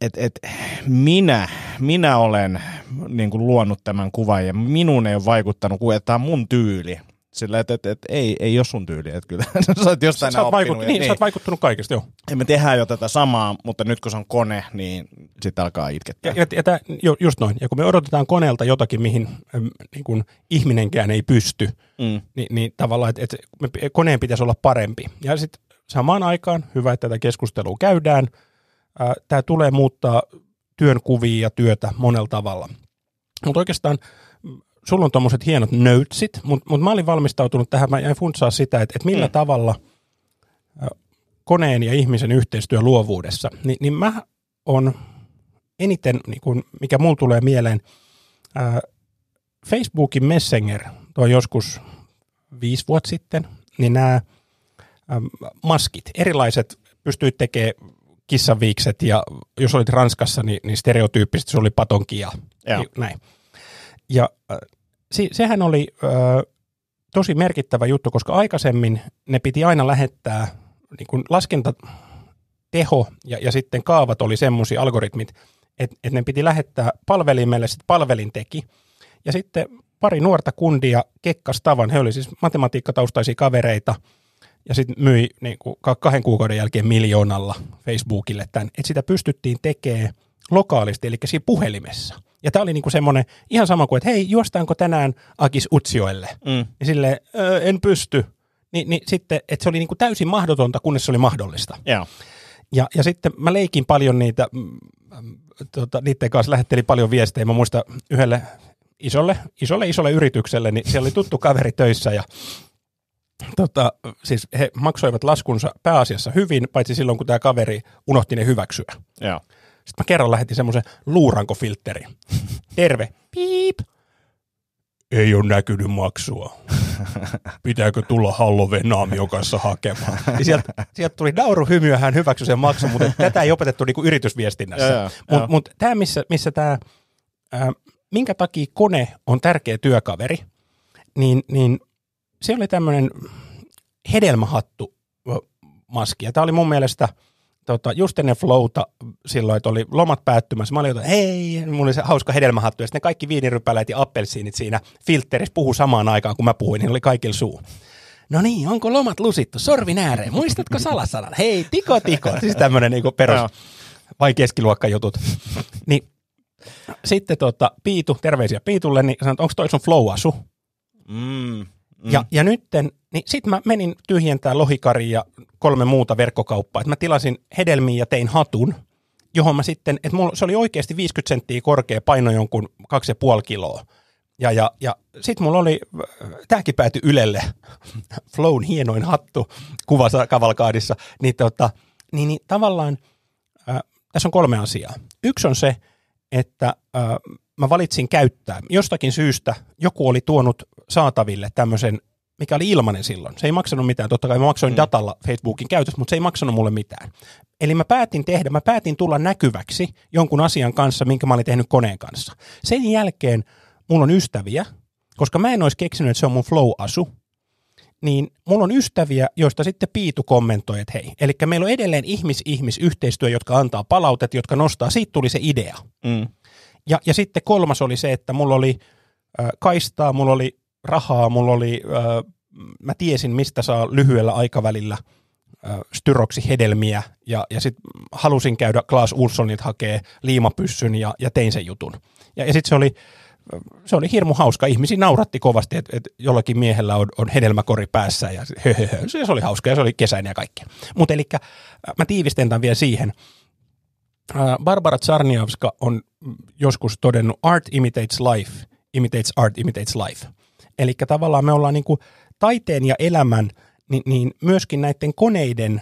et, et, minä, minä olen niin kuin luonut tämän kuvan ja minun ei ole vaikuttanut, kun tämä on mun tyyli. Sillä, että, että, että ei, ei ole sun tyyli, että kyllä sä oot jostain sä oot oppinut. Vaikut, niin, niin, sä oot niin. vaikuttunut kaikesta, joo. Ja me tehdään jo tätä samaa, mutta nyt kun se on kone, niin sitten alkaa itkettää. Ja, ja, ja tää, ju, just noin. Ja kun me odotetaan koneelta jotakin, mihin äm, niin kun ihminenkään ei pysty, mm. niin, niin tavallaan, että, että me, koneen pitäisi olla parempi. Ja sitten samaan aikaan, hyvä, että tätä keskustelua käydään, äh, tämä tulee muuttaa työnkuvia ja työtä monella tavalla. Mutta oikeastaan sulla on tuommoiset hienot nöytsit, mutta mut mä olin valmistautunut tähän, mä jäin funtsaa sitä, että et millä mm. tavalla koneen ja ihmisen yhteistyö luovuudessa, Ni, niin mä on eniten, niin kun, mikä mulla tulee mieleen, ää, Facebookin Messenger, tuo joskus viisi vuotta sitten, niin nämä maskit, erilaiset, pystyit tekemään kissanviikset ja jos olit Ranskassa, niin, niin stereotyyppisesti se oli patonkia. ja, niin, näin. Ja äh, se, sehän oli äh, tosi merkittävä juttu, koska aikaisemmin ne piti aina lähettää niin kuin laskentateho ja, ja sitten kaavat oli semmoisia algoritmit, että et ne piti lähettää palvelimelle, sitten palvelin teki. Ja sitten pari nuorta kundia kekkas tavan, he olivat siis matematiikkataustaisia kavereita, ja sitten myi niin kuin kahden kuukauden jälkeen miljoonalla Facebookille tämän, että sitä pystyttiin tekemään – lokaalisti, eli siinä puhelimessa. Ja tämä oli niinku semmoinen ihan sama kuin, että hei, juostaanko tänään Akis Utsioelle? Mm. Ja sille en pysty. Ni, niin sitten, että se oli niinku täysin mahdotonta, kunnes se oli mahdollista. Yeah. Ja, ja sitten mä leikin paljon niitä, mm, mm, tota, niiden kanssa lähettelin paljon viestejä. Mä muistan yhdelle isolle, isolle, isolle yritykselle, niin siellä oli tuttu kaveri töissä ja tota, siis he maksoivat laskunsa pääasiassa hyvin, paitsi silloin kun tämä kaveri unohti ne hyväksyä. Joo. Sitten mä kerran lähetin semmoisen luurankofiltteri. Terve, piip. Ei ole näkynyt maksua. Pitääkö tulla halloween Venaamio kanssa hakemaan? Ja niin sieltä, sieltä tuli nauruhymyä, hän hyväksyi sen maksun, mutta tätä ei opetettu niinku yritysviestinnässä. Mutta mut tämä, missä, missä tämä, äh, minkä takia kone on tärkeä työkaveri, niin, niin se oli tämmöinen hedelmähattu maski. Ja tämä oli mun mielestä – tota, just ennen flowta silloin, että oli lomat päättymässä. Mä olin jotain, hei, mulla oli se hauska hedelmähattu. Ja sitten ne kaikki viinirypäleet ja appelsiinit siinä filterissä puhu samaan aikaan, kun mä puhuin, niin oli kaikilla suu. No niin, onko lomat lusittu? Sorvin ääreen. Muistatko salasanan? Hei, tiko tiko. Siis tämmöinen niinku perus no. vai keskiluokka jutut. niin, sitten tota, Piitu, terveisiä Piitulle, niin sanoit, onko toi sun flow-asu? Mm. Mm. Ja, ja nytten, niin sit mä menin tyhjentää lohikari ja kolme muuta verkkokauppaa. Et mä tilasin hedelmiä ja tein hatun, johon mä sitten, että se oli oikeasti 50 senttiä korkea, paino jonkun 2,5 kiloa. Ja, ja, ja sitten mulla oli, tääkin pääty Ylelle, Flown hienoin hattu kuvassa kavalkaadissa, niin, tota, niin, niin tavallaan äh, tässä on kolme asiaa. Yksi on se, että äh, mä valitsin käyttää. Jostakin syystä joku oli tuonut saataville tämmöisen, mikä oli ilmainen silloin. Se ei maksanut mitään. Totta kai mä maksoin mm. datalla Facebookin käytössä, mutta se ei maksanut mulle mitään. Eli mä päätin tehdä, mä päätin tulla näkyväksi jonkun asian kanssa, minkä mä olin tehnyt koneen kanssa. Sen jälkeen mulla on ystäviä, koska mä en olisi keksinyt, että se on mun flow-asu, niin mulla on ystäviä, joista sitten Piitu kommentoi, että hei. Eli meillä on edelleen ihmis ihmis jotka antaa palautet, jotka nostaa. Siitä tuli se idea. Mm. Ja, ja sitten kolmas oli se, että mulla oli äh, kaistaa, mulla oli rahaa, mulla oli, mä tiesin mistä saa lyhyellä aikavälillä styroksi hedelmiä ja, ja sitten halusin käydä Klaas Ulssonit hakee liimapyssyn ja, ja tein sen jutun. Ja, ja sitten se oli, se oli hirmu hauska. Ihmisiä nauratti kovasti, että et jollakin miehellä on, on hedelmäkori päässä ja hö. Se, se oli hauska ja se oli kesäinen ja kaikki, Mutta eli mä tiivistän tämän vielä siihen. Barbara Tsarniavska on joskus todennut, art imitates life, imitates art, imitates life. Eli tavallaan me ollaan niin kuin taiteen ja elämän, niin, niin myöskin näiden koneiden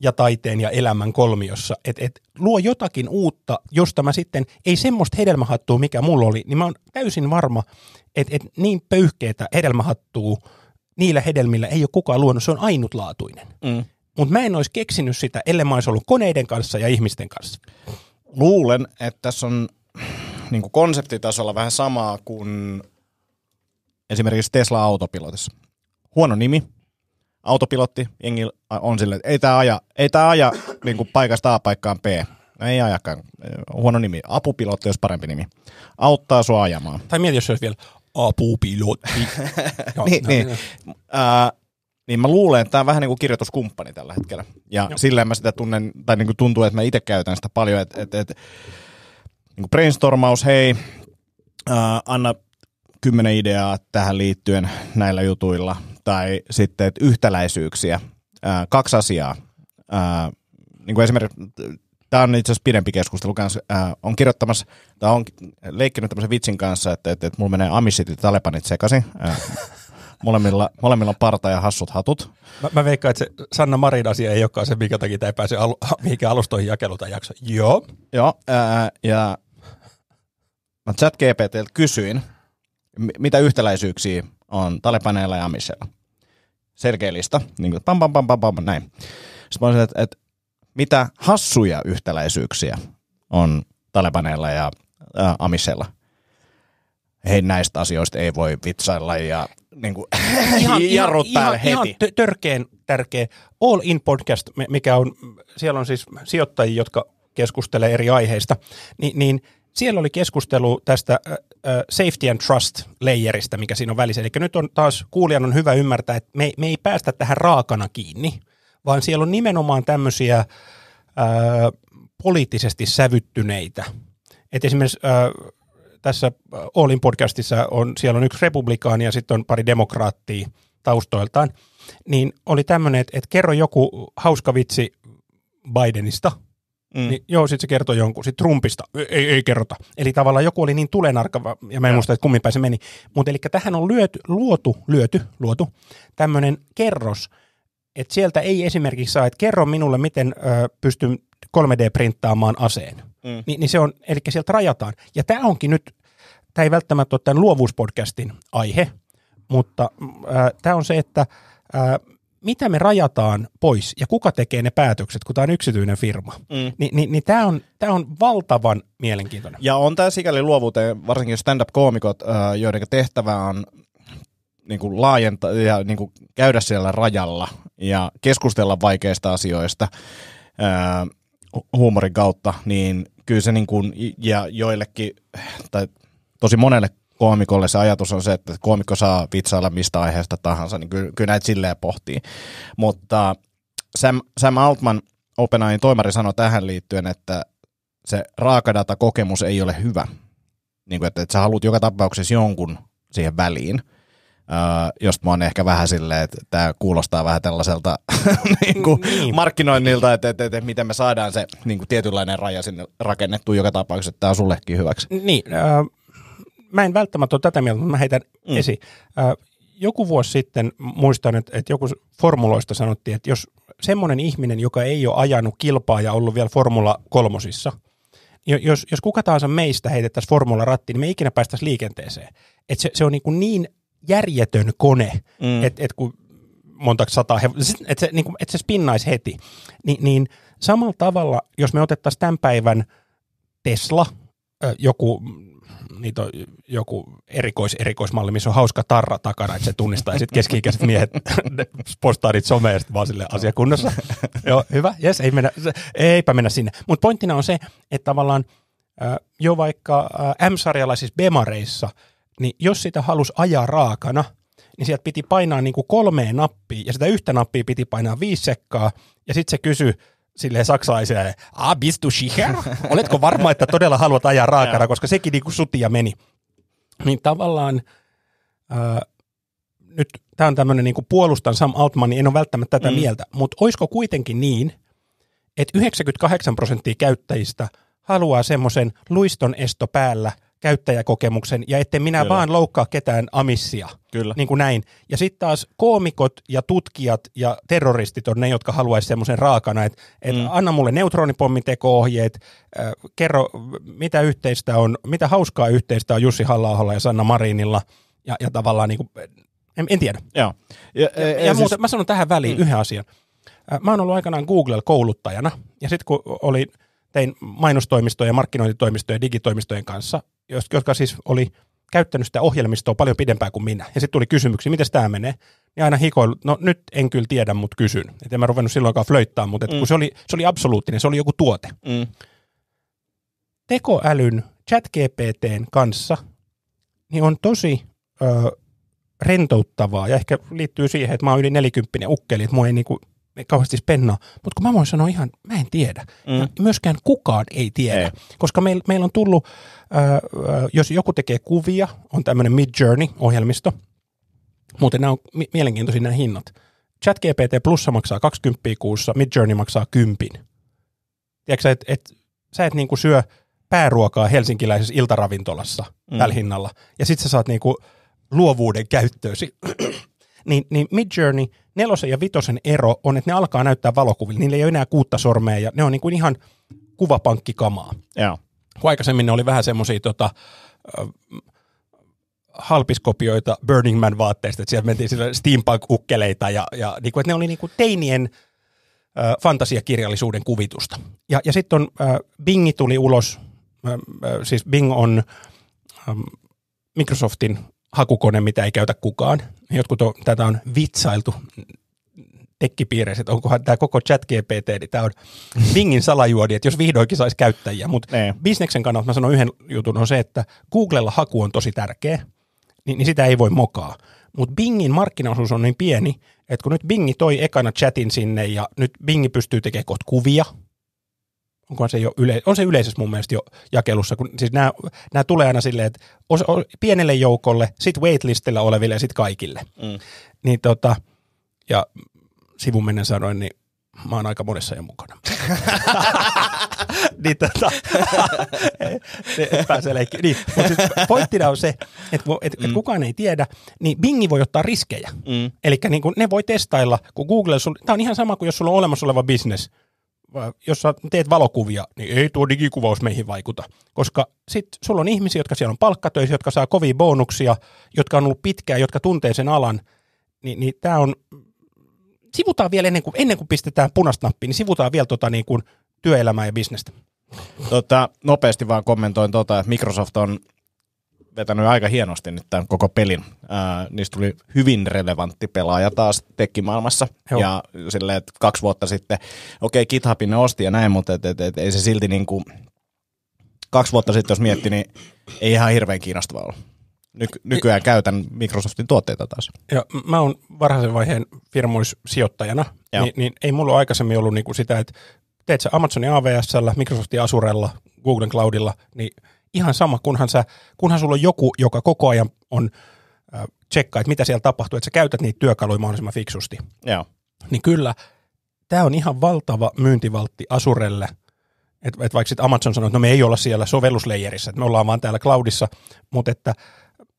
ja taiteen ja elämän kolmiossa. että et, luo jotakin uutta, josta mä sitten, ei semmoista hedelmähattua, mikä mulla oli, niin mä oon täysin varma, että et niin pöyhkeitä hedelmähattua niillä hedelmillä ei ole kukaan luonut, se on ainutlaatuinen. Mm. Mutta mä en olisi keksinyt sitä, ellei mä olisi ollut koneiden kanssa ja ihmisten kanssa. Luulen, että tässä on niin konseptitasolla vähän samaa kuin Esimerkiksi Tesla autopilotissa. Huono nimi, autopilotti, jengi on sille, että ei tämä aja, ei tää aja niin kuin paikasta A paikkaan B. No ei ajakaan. Huono nimi. Apupilotti olisi parempi nimi. Auttaa sua ajamaan. Tai mieti, jos se olisi vielä apupilotti. Joo, niin, niin. Äh, niin mä luulen, että tämä on vähän niin kuin kirjoituskumppani tällä hetkellä. Ja Joo. silleen mä sitä tunnen, tai niin kuin tuntuu, että mä itse käytän sitä paljon, että et, et, niin brainstormaus, hei, äh, anna kymmenen ideaa tähän liittyen näillä jutuilla, tai sitten että yhtäläisyyksiä. Ää, kaksi asiaa. Ää, niin kuin esimerkiksi, tämä on itse asiassa pidempi keskustelu kanssa, ää, on kirjoittamassa, tai on leikkinyt tämmöisen vitsin kanssa, että, että, että mulla menee amissit ja talepanit sekaisin. molemmilla, molemmilla parta ja hassut hatut. Mä, mä veikkaan, että se Sanna Marin asia ei olekaan se, mikä takia tämä ei pääse alu, mihinkään alustoihin jakelu tai jakso. Joo. Joo, ää, ja mä chat GPTltä kysyin, mitä yhtäläisyyksiä on Talepaneella ja Amisella. Selkeä lista, niin kuin pam pam pam pam pam, näin. Sitten mä että, että mitä hassuja yhtäläisyyksiä on Talepaneella ja äh, Amisella. Hei, näistä asioista ei voi vitsailla ja niin kuin, ihan, jarrut ihan, päälle ihan, heti. Ihan törkeen tärkeä All In podcast, mikä on, siellä on siis sijoittajia, jotka keskustelee eri aiheista, niin, niin siellä oli keskustelu tästä safety and trust layerista, mikä siinä on välissä. Eli nyt on taas kuulijan on hyvä ymmärtää, että me, me ei päästä tähän raakana kiinni, vaan siellä on nimenomaan tämmöisiä ö, poliittisesti sävyttyneitä. Et esimerkiksi ö, tässä Olin podcastissa on, siellä on yksi republikaani ja sitten on pari demokraattia taustoiltaan, niin oli tämmöinen, että, että kerro joku hauska vitsi Bidenista – Mm. Niin, joo, sitten se kertoi jonkun. Sitten Trumpista ei, ei kerrota. Eli tavallaan joku oli niin tulenarkava, ja mä en ja. muista, että kumminpäin se meni. Mutta eli tähän on lyöty, luotu, lyöty, luotu tämmöinen kerros, että sieltä ei esimerkiksi saa, että kerro minulle, miten ö, pystyn 3D-printtaamaan aseen. Mm. Ni, niin se on, eli sieltä rajataan. Ja tämä onkin nyt, tämä ei välttämättä ole tämän luovuuspodcastin aihe, mutta tämä on se, että ö, mitä me rajataan pois ja kuka tekee ne päätökset, kun tämä on yksityinen firma. Mm. Ni, ni, niin tämä on, on valtavan mielenkiintoinen. Ja on tämä sikäli luovuuteen, varsinkin stand-up-koomikot, joiden tehtävä on niin kuin ja niin kuin käydä siellä rajalla ja keskustella vaikeista asioista ää, huumorin kautta, niin kyllä se niin kuin, ja joillekin, tai tosi monelle koomikolle se ajatus on se, että koomikko saa vitsailla mistä aiheesta tahansa, niin kyllä, kyllä näitä silleen pohtii. Mutta Sam, Sam Altman, OpenAIin toimari, sanoi tähän liittyen, että se raakadatakokemus ei ole hyvä. Niin kuin, että, että sä haluat joka tapauksessa jonkun siihen väliin. Uh, josta mä oon ehkä vähän silleen, että tämä kuulostaa vähän tällaiselta niin kuin niin. markkinoinnilta, että, että, että, että miten me saadaan se niin kuin tietynlainen raja sinne rakennettu joka tapauksessa, että tämä on sullekin hyväksi. Niin, uh, mä en välttämättä ole tätä mieltä, mutta mä heitän mm. esiin. Ö, joku vuosi sitten muistan, että, että joku formuloista sanottiin, että jos semmoinen ihminen, joka ei ole ajanut kilpaa ja ollut vielä Formula kolmosissa, jos, jos kuka tahansa meistä heitettäisiin Formula rattiin, niin me ikinä päästäisiin liikenteeseen. Et se, se on niin, kuin niin järjetön kone, mm. että et kun monta sataa, siis, että se, niin et se spinnaisi heti. Ni, niin samalla tavalla, jos me otettaisiin tämän päivän Tesla, joku niitä on joku erikois, erikoismalli, missä on hauska tarra takana, että se tunnistaa, ja sitten keski-ikäiset miehet postaa niitä somea ja vaan sille asiakunnassa. Joo, hyvä, jes, ei mennä, eipä mennä sinne. Mutta pointtina on se, että tavallaan jo vaikka M-sarjalaisissa bemareissa, niin jos sitä halusi ajaa raakana, niin sieltä piti painaa niin kuin kolmeen nappia, ja sitä yhtä nappia piti painaa viisi sekkaa, ja sitten se kysyi silleen saksalaisille, a ah, bist du sicher? Oletko varma, että todella haluat ajaa raakana, koska sekin niinku ja meni. Niin tavallaan ää, nyt tämä on tämmöinen niinku puolustan Sam niin en ole välttämättä tätä mm. mieltä, mutta oisko kuitenkin niin, että 98 prosenttia käyttäjistä haluaa semmoisen luiston esto päällä – käyttäjäkokemuksen ja etten minä Kyllä. vaan loukkaa ketään amissia. Kyllä. Niin kuin näin. Ja sitten taas koomikot ja tutkijat ja terroristit on ne, jotka haluaisi semmoisen raakana, että et mm. anna mulle teko ohjeet äh, kerro mitä yhteistä on, mitä hauskaa yhteistä on Jussi halla ja Sanna Marinilla ja, ja tavallaan niin kuin, en, en tiedä. Joo. Ja, ja, ja, ja siis... muuten, mä sanon tähän väliin mm. yhden asian. Mä oon ollut aikanaan Google-kouluttajana ja sitten kun oli tein mainostoimistojen, markkinointitoimistojen ja digitoimistojen kanssa jotka siis oli käyttänyt sitä ohjelmistoa paljon pidempään kuin minä. Ja sitten tuli kysymyksiä, miten tämä menee. Ja niin aina hikoilu, no nyt en kyllä tiedä, mutta kysyn. Että en mä ruvennut silloinkaan flöittää, mutta mm. kun se oli, se oli absoluuttinen, se oli joku tuote. Mm. Tekoälyn ChatGPTn kanssa niin on tosi ö, rentouttavaa ja ehkä liittyy siihen, että mä oon yli nelikymppinen ukkeli, että mua ei niinku kauheasti spennaa, mutta kun mä voin sanoa ihan, mä en tiedä. Mm. Ja myöskään kukaan ei tiedä, ei. koska meillä meil on tullut, äh, jos joku tekee kuvia, on tämmöinen Mid Journey-ohjelmisto, muuten nämä on mielenkiintoisia nämä hinnat. ChatGPT Plussa maksaa 20 kuussa, Mid Journey maksaa 10. Tiedätkö että et, sä et niinku syö pääruokaa helsinkiläisessä iltaravintolassa mm. tällä hinnalla, ja sit sä saat niinku luovuuden käyttöösi niin, niin Midjourney nelosen ja vitosen ero on, että ne alkaa näyttää valokuville. Niillä ei ole enää kuutta sormea ja ne on niin kuin ihan kuvapankkikamaa. Joo. Kun aikaisemmin ne oli vähän semmoisia tota, halpiskopioita Burning Man vaatteista, että sieltä mentiin sillä steampunk-ukkeleita ja, ja niin kuin, että ne oli niin kuin teinien fantasiakirjallisuuden kuvitusta. Ja, ja sitten on, äh, Bingi tuli ulos, äh, siis Bing on ähm, Microsoftin hakukone, mitä ei käytä kukaan. Jotkut on, tätä on vitsailtu tekkipiireissä, että onkohan tämä koko chat GPT, niin tämä on Bingin salajuodi, että jos vihdoinkin saisi käyttäjiä. Mutta niin. bisneksen kannalta mä sanon yhden jutun on se, että Googlella haku on tosi tärkeä, niin, niin sitä ei voi mokaa. Mutta Bingin markkinaosuus on niin pieni, että kun nyt Bingi toi ekana chatin sinne ja nyt Bingi pystyy tekemään kohta kuvia – Onko se jo yle, on se yleisössä mun mielestä jo jakelussa, kun siis nämä, nämä tulee aina silleen, että os, os, pienelle joukolle, sit waitlistillä oleville ja sit kaikille. Mm. Niin tota, ja sivun menen sanoin, niin mä oon aika monessa jo mukana. niin tota, pääsee leikki. Niin, mutta siis pointtina on se, että et, et mm. kukaan ei tiedä, niin Bingi voi ottaa riskejä. Mm. Eli niin ne voi testailla, kun Google, tämä on ihan sama kuin jos sulla on olemassa oleva business, jos sä teet valokuvia, niin ei tuo digikuvaus meihin vaikuta. Koska sit sulla on ihmisiä, jotka siellä on palkkatöissä, jotka saa kovia bonuksia, jotka on ollut pitkään, jotka tuntee sen alan, niin, niin tämä on, sivutaan vielä ennen kuin, ennen kuin pistetään punaista nappia, niin sivutaan vielä tota niin kuin työelämää ja bisnestä. Tota, nopeasti vaan kommentoin tota, että Microsoft on vetänyt aika hienosti nyt tämän koko pelin. Ää, niistä tuli hyvin relevantti pelaaja taas tekkimaailmassa. Joo. Ja silleen, että kaksi vuotta sitten, okei, okay, GitHubin ne osti ja näin, mutta et, et, et, ei se silti niin kuin, kaksi vuotta sitten, jos mietti, niin ei ihan hirveän kiinnostavaa ollut. Nyky- nykyään käytän Microsoftin tuotteita taas. Ja mä oon varhaisen vaiheen firmoissijoittajana, niin, niin ei mulla aikaisemmin ollut niin kuin sitä, että teet sä Amazonin AVSllä, Microsoftin Azurella, Google Cloudilla, niin – ihan sama, kunhan, sä, kunhan sulla on joku, joka koko ajan on äh, tsekkaa, että mitä siellä tapahtuu, että sä käytät niitä työkaluja mahdollisimman fiksusti. Joo. Niin kyllä, tämä on ihan valtava myyntivaltti Asurelle, että et vaikka sitten Amazon sanoo, että no me ei olla siellä sovellusleijerissä, että me ollaan vaan täällä cloudissa, mutta että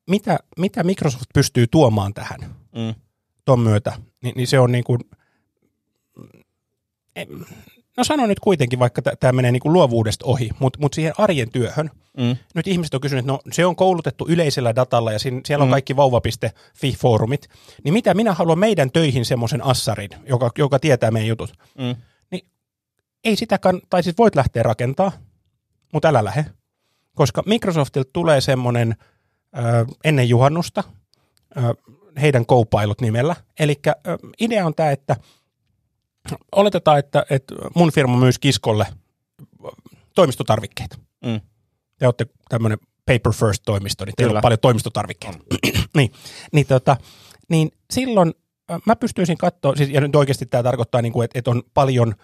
mitä, mitä Microsoft pystyy tuomaan tähän mm. ton myötä, niin, niin se on niin kuin, no sano nyt kuitenkin, vaikka tämä menee niin kuin luovuudesta ohi, mutta mut siihen arjen työhön – Mm. Nyt ihmiset on kysynyt, että no se on koulutettu yleisellä datalla ja siinä, siellä mm. on kaikki vauva.fi-foorumit. Niin mitä minä haluan meidän töihin semmoisen assarin, joka, joka tietää meidän jutut. Mm. Niin ei sitäkään, tai siis voit lähteä rakentaa, mutta älä lähde. Koska Microsoftilta tulee semmoinen äh, ennen juhannusta, äh, heidän koupailut nimellä. Eli idea on tämä, että oletetaan, että, että mun firma myös kiskolle toimistotarvikkeita. Mm te olette tämmöinen paper first toimisto, niin teillä Kyllä. on paljon toimistotarvikkeita. niin, niin, tota, niin silloin äh, mä pystyisin katsoa, siis, ja nyt oikeasti tämä tarkoittaa, niin kuin, että, että on paljon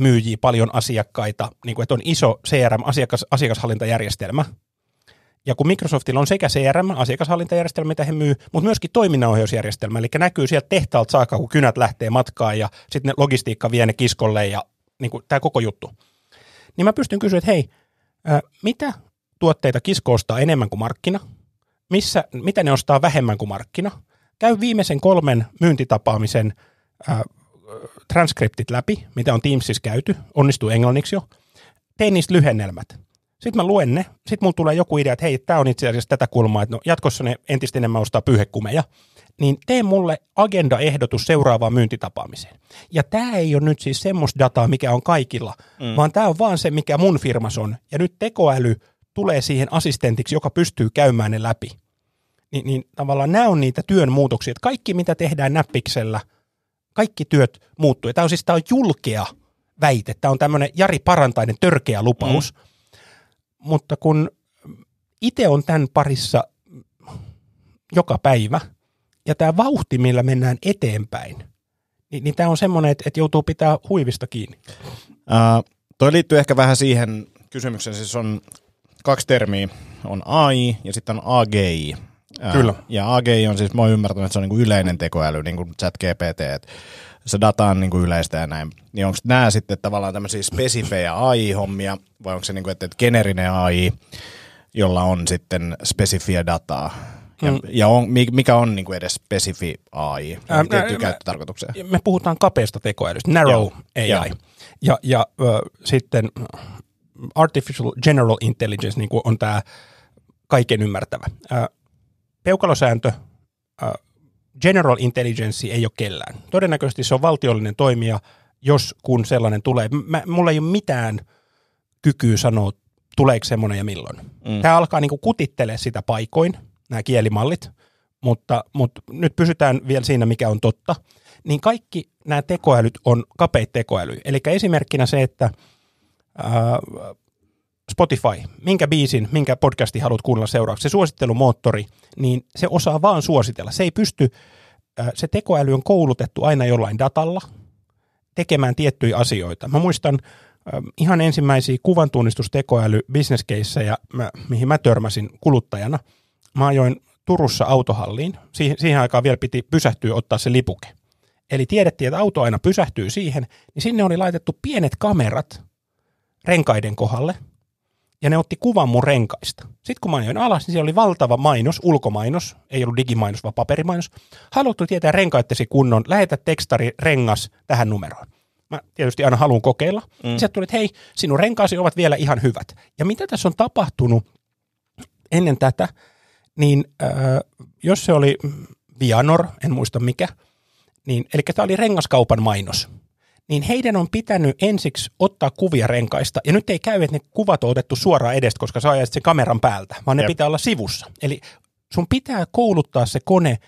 myyjiä, paljon asiakkaita, niin kuin, että on iso CRM, asiakas, asiakashallintajärjestelmä, ja kun Microsoftilla on sekä CRM, asiakashallintajärjestelmä, mitä he myy, mutta myöskin toiminnanohjausjärjestelmä, eli näkyy sieltä tehtaalta saakka, kun kynät lähtee matkaan ja sitten logistiikka vie ne kiskolle ja niin tämä koko juttu. Niin mä pystyn kysyä, että hei, ää, äh, mitä tuotteita kisko ostaa enemmän kuin markkina, missä, mitä ne ostaa vähemmän kuin markkina, käy viimeisen kolmen myyntitapaamisen ää, äh, transkriptit läpi, mitä on Teamsissa käyty, onnistuu englanniksi jo, tee niistä lyhennelmät. Sitten mä luen ne, sitten mulla tulee joku idea, että hei, tämä on itse asiassa tätä kulmaa, että no, jatkossa ne entistä enemmän ostaa pyyhekumeja, niin tee mulle agendaehdotus seuraavaan myyntitapaamiseen. Ja tämä ei ole nyt siis semmoista dataa, mikä on kaikilla, mm. vaan tämä on vaan se, mikä mun firmas on. Ja nyt tekoäly – tulee siihen assistentiksi, joka pystyy käymään ne läpi. Niin, niin tavallaan nämä on niitä työn muutoksia, että kaikki mitä tehdään näppiksellä, kaikki työt muuttuu. Ja tämä on siis tämä on julkea väite, tämä on tämmöinen Jari Parantainen törkeä lupaus, mm. mutta kun itse on tämän parissa joka päivä, ja tämä vauhti, millä mennään eteenpäin, niin, niin tämä on semmoinen, että, että joutuu pitää huivista kiinni. Äh, toi liittyy ehkä vähän siihen kysymykseen, siis on kaksi termiä. On AI ja sitten on AGI. Kyllä. Ja AGI on siis, mä oon ymmärtänyt, että se on niin kuin yleinen tekoäly, niin kuin chat GPT, että se data on niin kuin yleistä ja näin. Niin onko nämä sitten tavallaan tämmöisiä spesifejä AI-hommia, vai onko se niin kuin, että, että generinen AI, jolla on sitten spesifiä dataa? Ja, mm. ja on, mikä on niin kuin edes spesifi AI, ähm, tiettyyn käyttötarkoitukseen? Me puhutaan kapeasta tekoälystä, narrow Joo. AI. Joo. Ja, ja äh, sitten artificial general intelligence niin kuin on tämä kaiken ymmärtävä. Peukalosääntö, general intelligence ei ole kellään. Todennäköisesti se on valtiollinen toimija, jos kun sellainen tulee. Mä, mulla ei ole mitään kykyä sanoa, tuleeko semmoinen ja milloin. Mm. Tämä alkaa niin kutittelee sitä paikoin, nämä kielimallit, mutta, mutta nyt pysytään vielä siinä, mikä on totta. Niin kaikki nämä tekoälyt on kapeita tekoälyjä. Eli esimerkkinä se, että – Äh, Spotify, minkä biisin, minkä podcasti haluat kuunnella seuraavaksi, se suosittelumoottori, niin se osaa vaan suositella. Se ei pysty, äh, se tekoäly on koulutettu aina jollain datalla tekemään tiettyjä asioita. Mä muistan äh, ihan ensimmäisiä kuvantunnistustekoäly ja mihin mä törmäsin kuluttajana. Mä ajoin Turussa autohalliin. Siihen, siihen aikaan vielä piti pysähtyä ottaa se lipuke. Eli tiedettiin, että auto aina pysähtyy siihen, niin sinne oli laitettu pienet kamerat, renkaiden kohdalle ja ne otti kuvan mun renkaista. Sitten kun mä ajoin alas, niin siellä oli valtava mainos, ulkomainos, ei ollut digimainos, vaan paperimainos. Haluttu tietää renkaittesi kunnon, lähetä tekstari rengas tähän numeroon. Mä tietysti aina haluan kokeilla. Mm. Sieltä tuli, että hei, sinun renkaasi ovat vielä ihan hyvät. Ja mitä tässä on tapahtunut ennen tätä, niin äh, jos se oli Vianor, en muista mikä, niin, eli tämä oli rengaskaupan mainos – niin heidän on pitänyt ensiksi ottaa kuvia renkaista. Ja nyt ei käy, että ne kuvat on otettu suoraan edestä, koska sä ajat sen kameran päältä, vaan ne Jep. pitää olla sivussa. Eli sun pitää kouluttaa se kone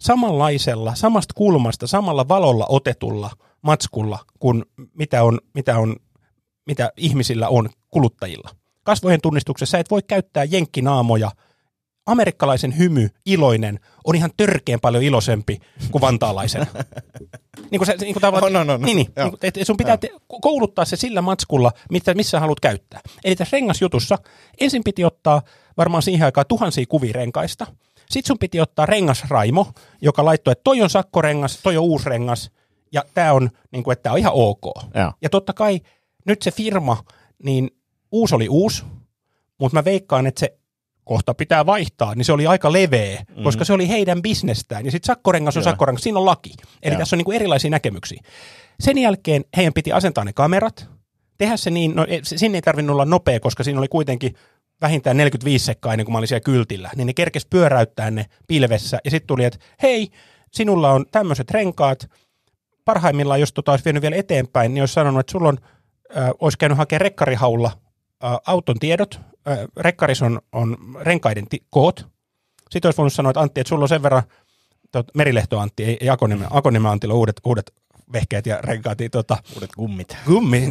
samanlaisella, samasta kulmasta, samalla valolla otetulla matskulla kuin mitä, on, mitä, on, mitä ihmisillä on kuluttajilla. Kasvojen tunnistuksessa et voi käyttää jenkkinaamoja – amerikkalaisen hymy, iloinen, on ihan törkeän paljon iloisempi kuin vantaalaisen. niin kuin se, niin kuin tavallaan, no, no, no, no, niin, niin, niin että et sun pitää te, kouluttaa se sillä matskulla, mitä, missä haluat käyttää. Eli tässä rengasjutussa ensin piti ottaa varmaan siihen aikaan tuhansia kuvia renkaista. Sitten sun piti ottaa rengasraimo, joka laittoi, että toi on sakkorengas, toi on uusi rengas, ja tämä on, niin kuin, että on ihan ok. Ja. ja totta kai nyt se firma, niin uusi oli uusi, mutta mä veikkaan, että se kohta pitää vaihtaa, niin se oli aika leveä, mm. koska se oli heidän bisnestään. Ja sitten sakkorengas on Joo. sakkorengas, siinä on laki. Eli Joo. tässä on niinku erilaisia näkemyksiä. Sen jälkeen heidän piti asentaa ne kamerat, tehdä se niin, no e, sinne ei tarvinnut olla nopea, koska siinä oli kuitenkin vähintään 45 sekkaa ennen kuin mä olin siellä kyltillä, niin ne kerkes pyöräyttää ne pilvessä ja sitten tuli, että hei, sinulla on tämmöiset renkaat, parhaimmillaan, jos tota olisi vienyt vielä eteenpäin, niin olisi sanonut, että sulla on, äh, olisi käynyt hakemaan rekkarihaulla auton tiedot, rekkaris on, on renkaiden ti- koot. Sitten olisi voinut sanoa, että Antti, että sulla on sen verran tuot, merilehto Antti, ei, ei Akonime, Akonime Antilla uudet, uudet vehkeet ja renkaat. Niin, tuota, uudet gummit. Gummit.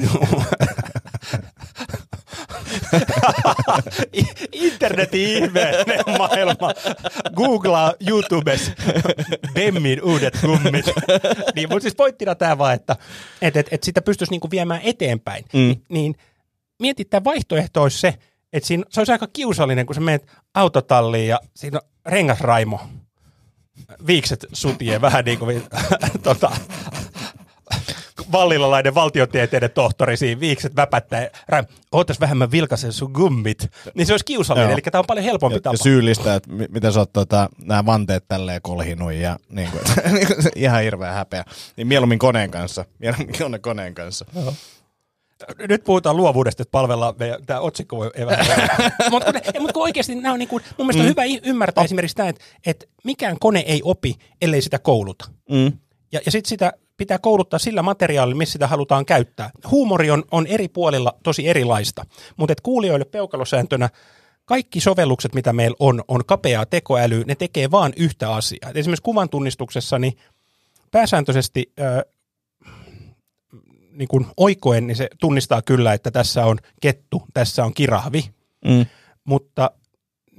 Internetin ihmeellinen maailma. Googlaa YouTubessa Bemmin uudet gummit. niin, mutta siis pointtina tämä vaan, että et, et, et sitä pystyisi niinku viemään eteenpäin. Mm. niin mietit, tämä vaihtoehto olisi se, että siinä, se olisi aika kiusallinen, kun sä menet autotalliin ja siinä on rengasraimo. Viikset sutie vähän niin kuin tota, vallilalainen valtiotieteiden tohtori siinä, viikset väpättäen. räm, ootas vähän mä vilkasen sun gummit, niin se olisi kiusallinen, Joo. eli tämä on paljon helpompi ja, tapa. Ja syyllistä, että m- miten sä oot tota, nämä vanteet tälleen kolhinut ja niin kuin, niin ihan hirveä häpeä. Niin mieluummin koneen kanssa, mieluummin koneen kanssa. Joo. Nyt puhutaan luovuudesta, että palvellaan meidän, tämä otsikko voi Mutta kun, mut kun oikeasti nämä on niin kuin, mun mielestä mm. hyvä ymmärtää oh. esimerkiksi tämä, että, et mikään kone ei opi, ellei sitä kouluta. Mm. Ja, ja sitten sitä pitää kouluttaa sillä materiaalilla, missä sitä halutaan käyttää. Huumori on, on eri puolilla tosi erilaista, mutta et kuulijoille peukalosääntönä kaikki sovellukset, mitä meillä on, on kapeaa tekoälyä, ne tekee vaan yhtä asiaa. Et esimerkiksi kuvantunnistuksessa niin pääsääntöisesti äh, niin kuin oikoen, niin se tunnistaa kyllä, että tässä on kettu, tässä on kirahvi, mm. mutta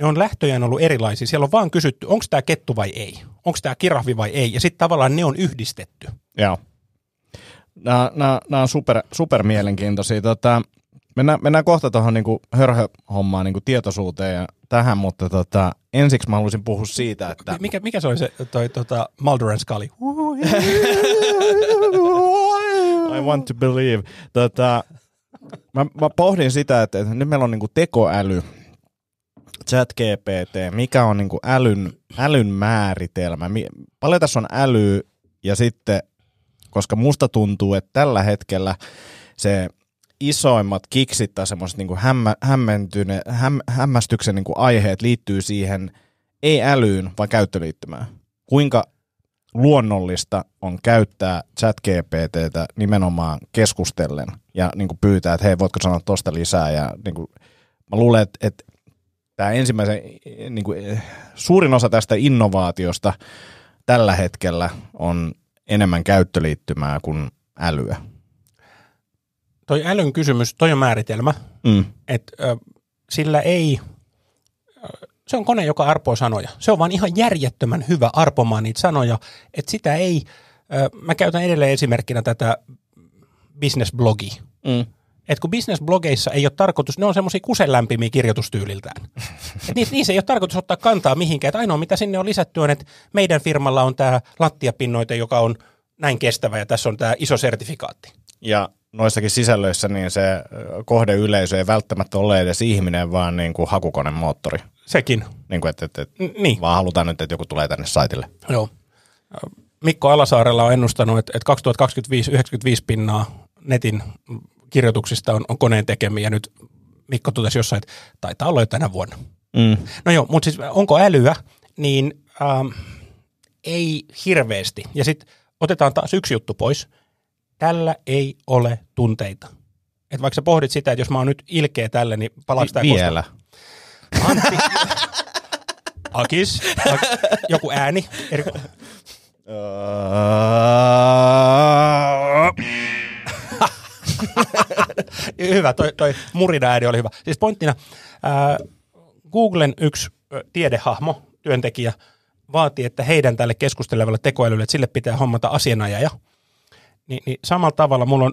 ne on lähtöjään ollut erilaisia. Siellä on vaan kysytty, onko tämä kettu vai ei, onko tämä kirahvi vai ei, ja sitten tavallaan ne on yhdistetty. Joo. Nämä, nämä, nämä on super, super mielenkiintoisia. Tota, mennään, mennään kohta tuohon niin hörhöhommaan, niin tietoisuuteen ja tähän, mutta tota, ensiksi mä haluaisin puhua siitä, että... Mikä, mikä se oli se toi, tota, Mulder and Scully? I want to believe. Tota, mä, mä pohdin sitä, että, että nyt meillä on niinku tekoäly, chat GPT, mikä on niinku älyn, älyn määritelmä, paljon tässä on äly ja sitten, koska musta tuntuu, että tällä hetkellä se isoimmat kiksit tai semmoiset niinku hämmä, hämmentyne, häm, hämmästyksen niinku aiheet liittyy siihen ei älyyn, vaan käyttöliittymään. Kuinka luonnollista on käyttää chat GPTtä nimenomaan keskustellen ja niin kuin pyytää, että hei, voitko sanoa tuosta lisää. Ja niin kuin, mä luulen, että, että tämä ensimmäisen, niin kuin, suurin osa tästä innovaatiosta tällä hetkellä on enemmän käyttöliittymää kuin älyä. Toi älyn kysymys, toi on määritelmä, mm. että sillä ei se on kone, joka arpoo sanoja. Se on vaan ihan järjettömän hyvä arpomaan niitä sanoja, että sitä ei, mä käytän edelleen esimerkkinä tätä business blogi, Mm. Et kun bisnesblogeissa ei ole tarkoitus, ne on semmoisia kuselämpimiä kirjoitustyyliltään. Et niissä, niissä ei ole tarkoitus ottaa kantaa mihinkään. Et ainoa mitä sinne on lisätty on, että meidän firmalla on tämä lattiapinnoite, joka on näin kestävä ja tässä on tämä iso sertifikaatti. Ja noissakin sisällöissä niin se kohdeyleisö ei välttämättä ole edes ihminen, vaan niin kuin hakukonemoottori. Sekin. Niin kuin, että, että, että niin. Vaan halutaan nyt, että joku tulee tänne saitille. Joo. Mikko Alasaarella on ennustanut, että, että 2025 95 pinnaa netin kirjoituksista on, on koneen tekemiä. Nyt Mikko totesi jossain, että taitaa olla jo tänä vuonna. Mm. No joo, mutta siis onko älyä, niin ähm, ei hirveästi. Ja sitten otetaan taas yksi juttu pois. Tällä ei ole tunteita. Et vaikka sä pohdit sitä, että jos mä oon nyt ilkeä tälle, niin palaako tämä vielä? Koskaan? Antti, Akis, ak, joku ääni. Erko. Öö. hyvä, toi, toi murina ääni oli hyvä. Siis pointtina, ää, Googlen yksi tiedehahmo, työntekijä, vaatii, että heidän tälle keskustelevalle tekoälylle, että sille pitää hommata asianajaja. Ni, niin samalla tavalla mulla on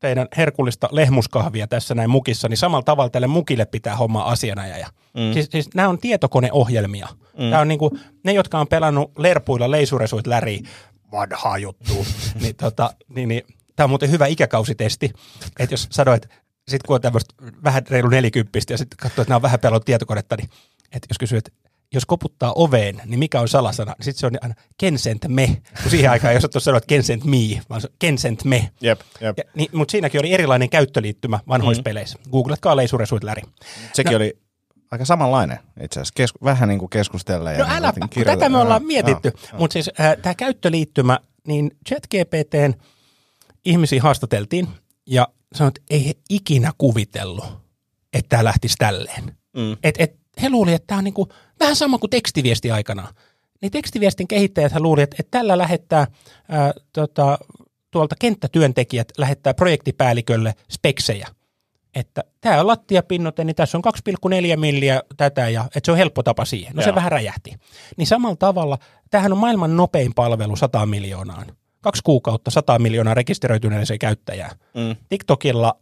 teidän herkullista lehmuskahvia tässä näin mukissa, niin samalla tavalla tälle mukille pitää homma asianajaja. Mm. Siis, siis nämä on tietokoneohjelmia. Mm. Tämä on niinku, ne, jotka on pelannut lerpuilla leisuresuit läri, vanhaa juttu. niin, tota, niin, niin, tämä on muuten hyvä ikäkausitesti, että jos sanoit, sitten kun on tämmöistä vähän reilu nelikymppistä ja sitten katsoo, että nämä on vähän pelannut tietokonetta, niin että jos kysyy, että jos koputtaa oveen, niin mikä on salasana? Niin sitten se on aina Kensent me, kun siihen aikaan jos olet sanoa, että Kensent me, vaan Kensent me. Jep, jep. Ja, niin, mutta siinäkin oli erilainen käyttöliittymä vanhoissa mm. peleissä. Googletkaa leisuresuit läri. Sekin no, oli aika samanlainen itse asiassa. Kesku- vähän niin kuin keskustella. No niin älä, niin tätä me ollaan mietitty. Mutta siis äh, tämä käyttöliittymä, niin ChatGPTn ihmisiä haastateltiin ja sanoit, että ei he ikinä kuvitellut, että tämä lähtisi tälleen. Mm. Et, et, he luuli, että tämä on niinku, vähän sama kuin tekstiviesti aikana. Niin tekstiviestin kehittäjät luuli, että, että tällä lähettää äh, tota, tuolta kenttätyöntekijät lähettää projektipäällikölle speksejä – että tämä on lattiapinnoite, niin tässä on 2,4 milliä tätä, ja että se on helppo tapa siihen. No Joo. se vähän räjähti. Niin samalla tavalla, tämähän on maailman nopein palvelu 100 miljoonaan. Kaksi kuukautta 100 miljoonaa se käyttäjää. Mm. TikTokilla,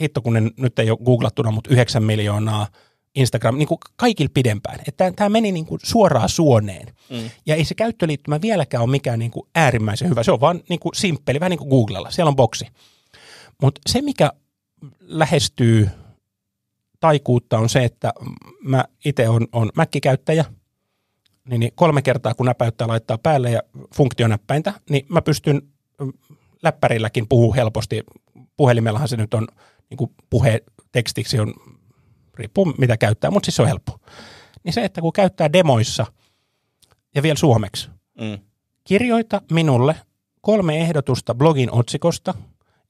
hitto kun en, nyt ei ole googlattuna, mutta 9 miljoonaa, Instagram, niin kuin kaikilla pidempään. Että tämä meni niin kuin suoraan suoneen. Mm. Ja ei se käyttöliittymä vieläkään ole mikään niin kuin äärimmäisen hyvä. Se on vaan niin kuin simppeli, vähän niin kuin Googlella. Siellä on boksi. Mutta se, mikä lähestyy taikuutta on se, että mä itse on, on mäkkikäyttäjä, niin, niin kolme kertaa kun näpäyttää laittaa päälle ja funktionäppäintä, niin mä pystyn mm, läppärilläkin puhu helposti. Puhelimellahan se nyt on, niin kuin puhetekstiksi on, riippuu mitä käyttää, mutta siis se on helppo. Niin se, että kun käyttää demoissa ja vielä suomeksi, mm. kirjoita minulle kolme ehdotusta blogin otsikosta,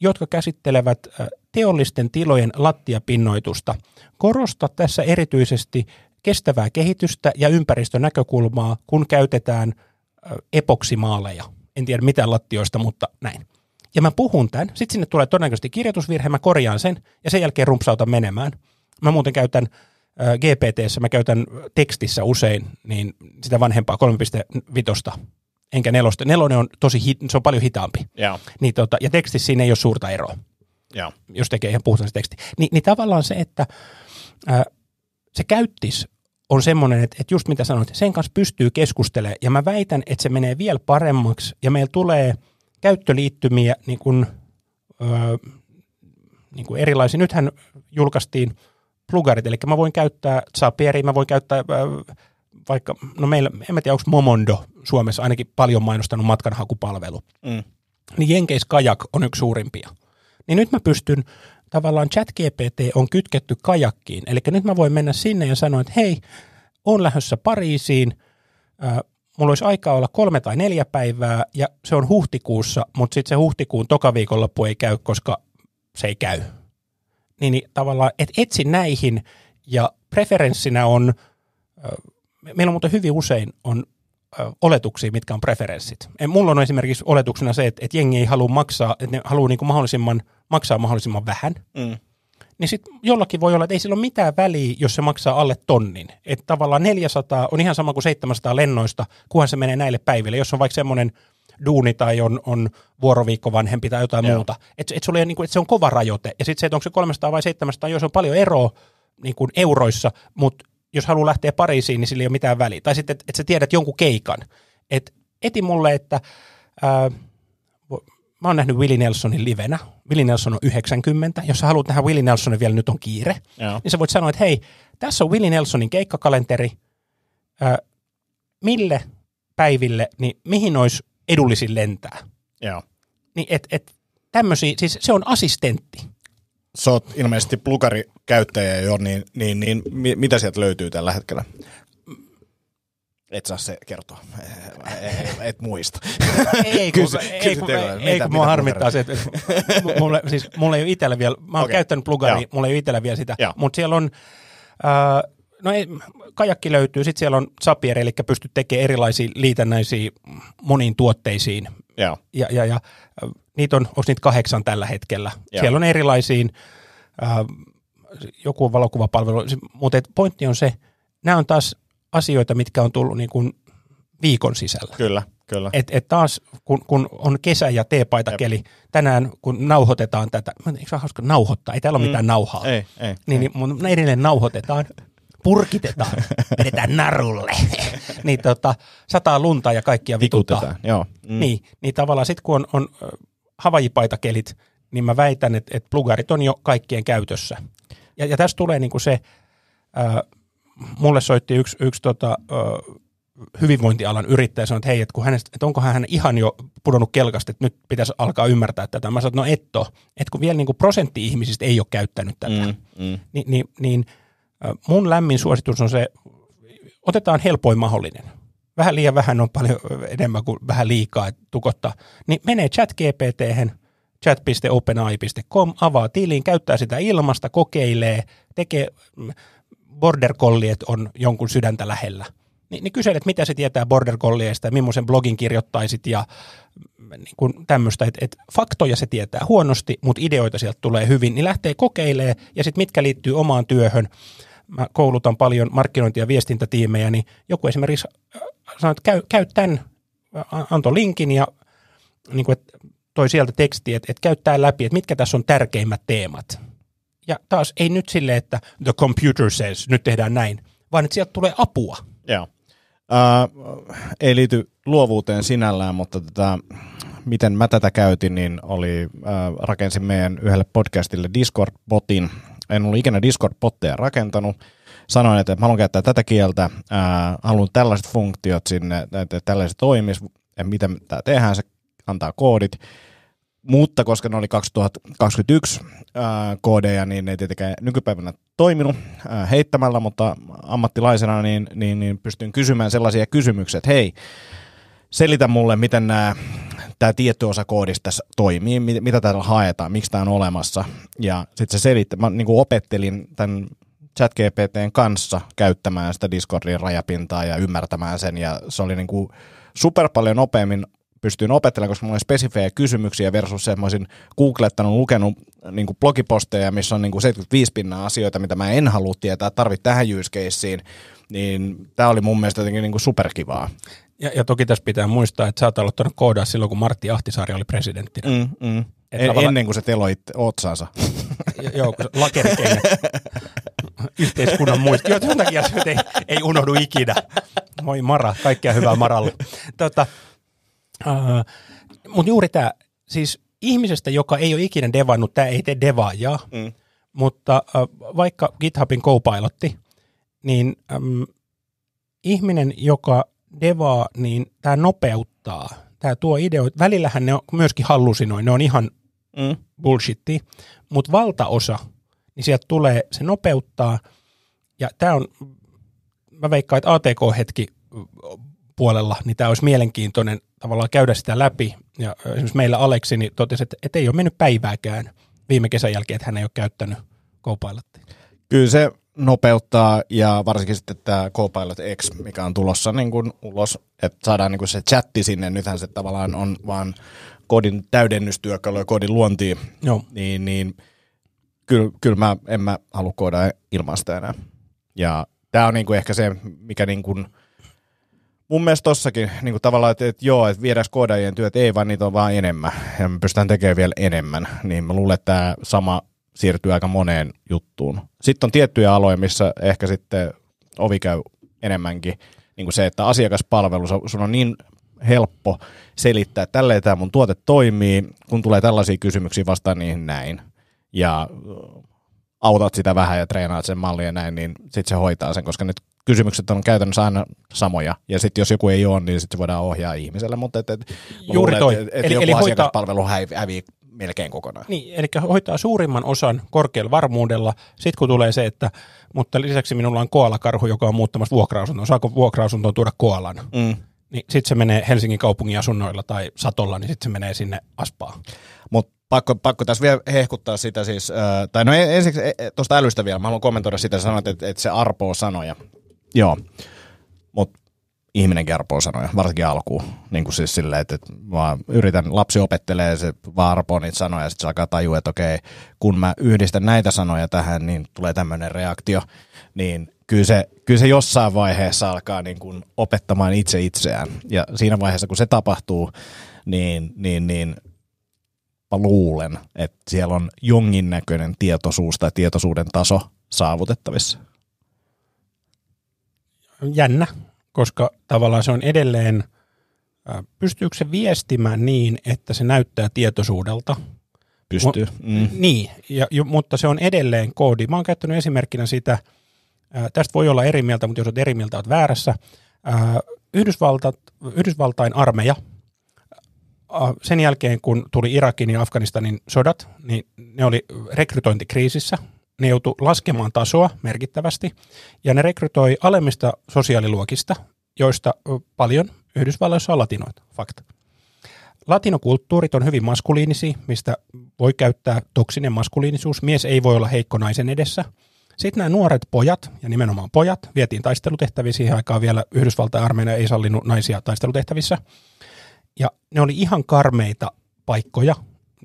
jotka käsittelevät äh, teollisten tilojen lattiapinnoitusta. Korosta tässä erityisesti kestävää kehitystä ja ympäristönäkökulmaa, kun käytetään epoksimaaleja. En tiedä mitään lattioista, mutta näin. Ja mä puhun tämän, sitten sinne tulee todennäköisesti kirjoitusvirhe, mä korjaan sen ja sen jälkeen rumpsautan menemään. Mä muuten käytän äh, GPTssä, mä käytän tekstissä usein niin sitä vanhempaa 3.5 enkä nelosta. Nelonen on tosi, hit, se on paljon hitaampi. Yeah. Niin tota, ja tekstissä siinä ei ole suurta eroa. Joo. jos tekee ihan puhtaasti teksti. Ni, niin tavallaan se, että ää, se käyttis on semmoinen, että, että just mitä sanoit, sen kanssa pystyy keskustelemaan ja mä väitän, että se menee vielä paremmaksi ja meillä tulee käyttöliittymiä niin kuin, öö, niin kuin erilaisia. Nythän julkaistiin plugarit, eli mä voin käyttää Zapieri, mä voin käyttää öö, vaikka, no meillä, en mä tiedä, onko Momondo Suomessa ainakin paljon mainostanut matkanhakupalvelu. Mm. Niin Jenkeis Kajak on yksi suurimpia. Niin nyt mä pystyn, tavallaan ChatGPT on kytketty kajakkiin. Eli nyt mä voin mennä sinne ja sanoa, että hei, on lähdössä Pariisiin, äh, mulla olisi aikaa olla kolme tai neljä päivää ja se on huhtikuussa, mutta sitten se huhtikuun toka viikonloppu ei käy, koska se ei käy. Niin, niin tavallaan, että etsi näihin ja preferenssinä on, äh, meillä on muuten hyvin usein on oletuksia, mitkä on preferenssit. En, mulla on esimerkiksi oletuksena se, että, että jengi ei halua maksaa, että ne haluaa niin kuin mahdollisimman, maksaa mahdollisimman vähän. Mm. Niin sitten jollakin voi olla, että ei sillä ole mitään väliä, jos se maksaa alle tonnin. Että tavallaan 400 on ihan sama kuin 700 lennoista, kunhan se menee näille päiville. Jos on vaikka semmoinen duuni tai on, on vuoroviikko vanhempi tai jotain Joo. muuta. Että et, et niin kuin, et se on kova rajoite. Ja sitten se, että onko se 300 vai 700, jos on paljon eroa niin kuin euroissa, mutta jos haluaa lähteä Pariisiin, niin sillä ei ole mitään väliä. Tai sitten, että et sä tiedät jonkun keikan. Et eti mulle, että ää, mä oon nähnyt Willie Nelsonin livenä. Willie Nelson on 90. Jos sä haluat nähdä Willie Nelsonin vielä nyt on kiire, Joo. niin sä voit sanoa, että hei, tässä on Willie Nelsonin keikkakalenteri. Ää, mille päiville, niin mihin olisi edullisin lentää? Joo. Niin et, et tämmösiä, siis se on assistentti sä oot ilmeisesti plukarikäyttäjä jo, niin, niin, niin mi, mitä sieltä löytyy tällä hetkellä? Et saa se kertoa. Eh, et muista. Ei, kun, Kysy, ei, kun, ei, mitä, ei, kun mua harmittaa se, että mulle, siis, mulle ei ole itsellä vielä, mä oon okay. käyttänyt plugaria, mulla ei ole itsellä vielä sitä, mutta siellä on, äh, no ei, kajakki löytyy, sitten siellä on Sapier, eli pystyt tekemään erilaisia liitännäisiä moniin tuotteisiin, ja, Ja, ja, ja äh, niitä on, onko niitä kahdeksan tällä hetkellä. Ja. Siellä on erilaisiin, äh, joku on valokuvapalvelu, mutta pointti on se, nämä on taas asioita, mitkä on tullut niin kuin viikon sisällä. Kyllä, kyllä. Et, et taas kun, kun, on kesä ja teepaita Jep. tänään kun nauhoitetaan tätä, eikö se hauska nauhoittaa, ei täällä ole mm. mitään nauhaa. Ei, ei, niin, ei. Niin, mun edelleen nauhoitetaan purkitetaan, vedetään narulle, niin tota, sataa lunta ja kaikkia vituttaa. Joo. Mm. Niin, niin tavallaan sitten kun on, on havajipaitakelit, niin mä väitän, että, et plugarit on jo kaikkien käytössä. Ja, ja tässä tulee niinku se, äh, mulle soitti yksi, yksi tota, äh, hyvinvointialan yrittäjä sanoi, että hei, et kun hänestä, et onkohan hän ihan jo pudonnut kelkasta, että nyt pitäisi alkaa ymmärtää tätä. Mä sanoin, että no etto, että kun vielä niinku prosentti ihmisistä ei ole käyttänyt tätä, mm, mm. Ni, niin, niin – Mun lämmin suositus on se, otetaan helpoin mahdollinen. Vähän liian vähän on paljon enemmän kuin vähän liikaa tukottaa. Niin menee chat gpt chat.openai.com, avaa tilin, käyttää sitä ilmasta, kokeilee, tekee mm, border colliet on jonkun sydäntä lähellä. Ni, niin kyselet, mitä se tietää border collieista millaisen blogin kirjoittaisit ja mm, niin kuin tämmöistä, että et faktoja se tietää huonosti, mutta ideoita sieltä tulee hyvin, niin lähtee kokeilemaan ja sitten mitkä liittyy omaan työhön mä koulutan paljon markkinointi- ja viestintätiimejä, niin joku esimerkiksi äh, sanoi, että käy, käy tämän, äh, antoi linkin ja niin kuin, että toi sieltä teksti, että, että käy läpi, että mitkä tässä on tärkeimmät teemat. Ja taas ei nyt sille, että the computer says, nyt tehdään näin, vaan että sieltä tulee apua. Joo. Äh, ei liity luovuuteen sinällään, mutta tätä, tota, miten mä tätä käytin, niin oli, äh, rakensin meidän yhdelle podcastille Discord-botin, en ollut ikinä Discord-potteja rakentanut. Sanoin, että haluan käyttää tätä kieltä, ää, haluan tällaiset funktiot sinne, että tällaiset toimis, ja miten tämä tehdään, se antaa koodit. Mutta koska ne oli 2021 ää, koodeja, niin ne ei tietenkään nykypäivänä toiminut ää, heittämällä, mutta ammattilaisena niin, niin, niin pystyn kysymään sellaisia kysymyksiä, että hei, selitä mulle, miten nämä tämä tietty osa koodista toimii, mitä täällä haetaan, miksi tämä on olemassa. Ja sitten se selitti, mä niin kuin opettelin tämän ChatGPTn kanssa käyttämään sitä Discordin rajapintaa ja ymmärtämään sen, ja se oli niin kuin super paljon nopeammin pystyin opettelemaan, koska mulla oli spesifejä kysymyksiä versus se, että mä olisin googlettanut, lukenut niin kuin blogiposteja, missä on niin kuin 75 pinnaa asioita, mitä mä en halua tietää, tarvitse tähän use caseen, niin tämä oli mun mielestä jotenkin niin kuin superkivaa. Ja, ja toki tässä pitää muistaa, että sä oot aloittanut koodaa silloin, kun Martti Ahtisaari oli presidenttinä. Mm, mm. Et en, tavalla... Ennen kuin se teloit otsansa. Joo, kun lakerikeinen. Yhteiskunnan muisti. Joo, sen takia se ei, ei unohdu ikinä. Moi Mara, kaikkea hyvää Maralle. Tota, äh, Mutta juuri tämä, siis ihmisestä, joka ei ole ikinä devannut, tämä ei tee devaajaa, mm. mutta äh, vaikka GitHubin co niin äm, ihminen, joka devaa, niin tämä nopeuttaa. Tämä tuo ideoita. Välillähän ne on myöskin hallusinoin, ne on ihan mm. bullshitti, mutta valtaosa, niin sieltä tulee, se nopeuttaa. Ja tämä on, mä veikkaan, että ATK-hetki puolella, niin tämä olisi mielenkiintoinen tavallaan käydä sitä läpi. Ja esimerkiksi meillä Aleksi niin totesi, että, että ei ole mennyt päivääkään viime kesän jälkeen, että hän ei ole käyttänyt Copilottia. Kyllä se nopeuttaa ja varsinkin sitten tämä Copilot X, mikä on tulossa niin kuin ulos, että saadaan niin kuin se chatti sinne, nythän se tavallaan on vaan kodin täydennystyökalu ja kodin luontiin, Joo. niin, niin kyllä, kyllä mä en mä halua koodaa ilman sitä enää. Ja tämä on niin kuin ehkä se, mikä niin kuin, mun mielestä tossakin niin kuin tavallaan, että, että joo, että viedään koodaajien työt, ei vaan niitä on vaan enemmän ja me pystytään tekemään vielä enemmän, niin mä luulen, että tämä sama siirtyy aika moneen juttuun. Sitten on tiettyjä aloja, missä ehkä sitten ovi käy enemmänkin. Niin kuin se, että asiakaspalvelu, sun on niin helppo selittää, että tälleen tämä mun tuote toimii, kun tulee tällaisia kysymyksiä vastaan niin näin. Ja äh, autat sitä vähän ja treenaat sen mallia ja näin, niin sitten se hoitaa sen, koska nyt kysymykset on käytännössä aina samoja. Ja sitten jos joku ei ole, niin sitten se voidaan ohjaa ihmiselle. Mutta et, et, Juuri luulen, toi. Et, et eli, joku eli hoitaa... asiakaspalvelu häviää melkein kokonaan. Niin, eli hoitaa suurimman osan korkealla varmuudella. Sitten kun tulee se, että mutta lisäksi minulla on koalakarhu, joka on muuttamassa vuokra-asuntoon. Saako vuokra-asuntoon tuoda koalan? Mm. Niin sitten se menee Helsingin kaupungin asunnoilla tai satolla, niin sitten se menee sinne aspaan. Mutta pakko, pakko tässä vielä hehkuttaa sitä siis, äh, tai no ensiksi e, e, tuosta älystä vielä, mä haluan kommentoida sitä, sanoit, että, että se arpoo sanoja. Joo, mutta ihminen kerpoo sanoja, varsinkin alkuun. Niin kuin siis silleen, että, että mä yritän, lapsi opettelee, se vaan niitä sanoja ja sitten se alkaa tajua, että okei, kun mä yhdistän näitä sanoja tähän, niin tulee tämmöinen reaktio. Niin kyllä se, kyllä se jossain vaiheessa alkaa niin kuin opettamaan itse itseään. Ja siinä vaiheessa, kun se tapahtuu, niin, niin, niin luulen, että siellä on jonkinnäköinen tietoisuus tai tietoisuuden taso saavutettavissa. Jännä koska tavallaan se on edelleen, pystyykö se viestimään niin, että se näyttää tietoisuudelta? Pystyy. Mm. Niin, ja, mutta se on edelleen koodi. Mä oon käyttänyt esimerkkinä sitä, tästä voi olla eri mieltä, mutta jos olet eri mieltä, olet väärässä. Yhdysvaltat, Yhdysvaltain armeija, sen jälkeen kun tuli Irakin ja Afganistanin sodat, niin ne oli rekrytointikriisissä, ne joutui laskemaan tasoa merkittävästi ja ne rekrytoi alemmista sosiaaliluokista, joista paljon Yhdysvalloissa on latinoita, fakta. Latinokulttuurit on hyvin maskuliinisia, mistä voi käyttää toksinen maskuliinisuus. Mies ei voi olla heikko naisen edessä. Sitten nämä nuoret pojat, ja nimenomaan pojat, vietiin taistelutehtäviin siihen aikaan vielä. Yhdysvaltain armeija ei sallinut naisia taistelutehtävissä. Ja ne oli ihan karmeita paikkoja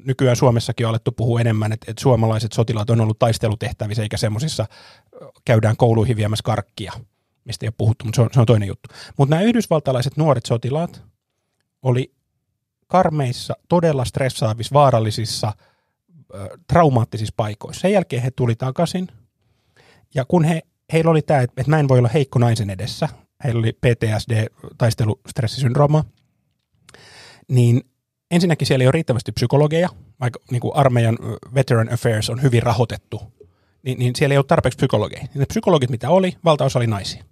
nykyään Suomessakin on alettu puhua enemmän, että, että suomalaiset sotilaat on ollut taistelutehtävissä eikä semmoisissa käydään kouluihin viemässä karkkia, mistä ei ole puhuttu, mutta se on, se on toinen juttu. Mutta nämä yhdysvaltalaiset nuoret sotilaat oli karmeissa, todella stressaavissa, vaarallisissa, äh, traumaattisissa paikoissa. Sen jälkeen he tuli takaisin ja kun he, heillä oli tämä, että, että mä en voi olla heikko naisen edessä, heillä oli PTSD, taistelustressisyndrooma, niin ensinnäkin siellä ei ole riittävästi psykologeja, vaikka niin kuin armeijan Veteran Affairs on hyvin rahoitettu, niin, niin siellä ei ole tarpeeksi psykologeja. Ne psykologit, mitä oli, valtaosa oli naisia.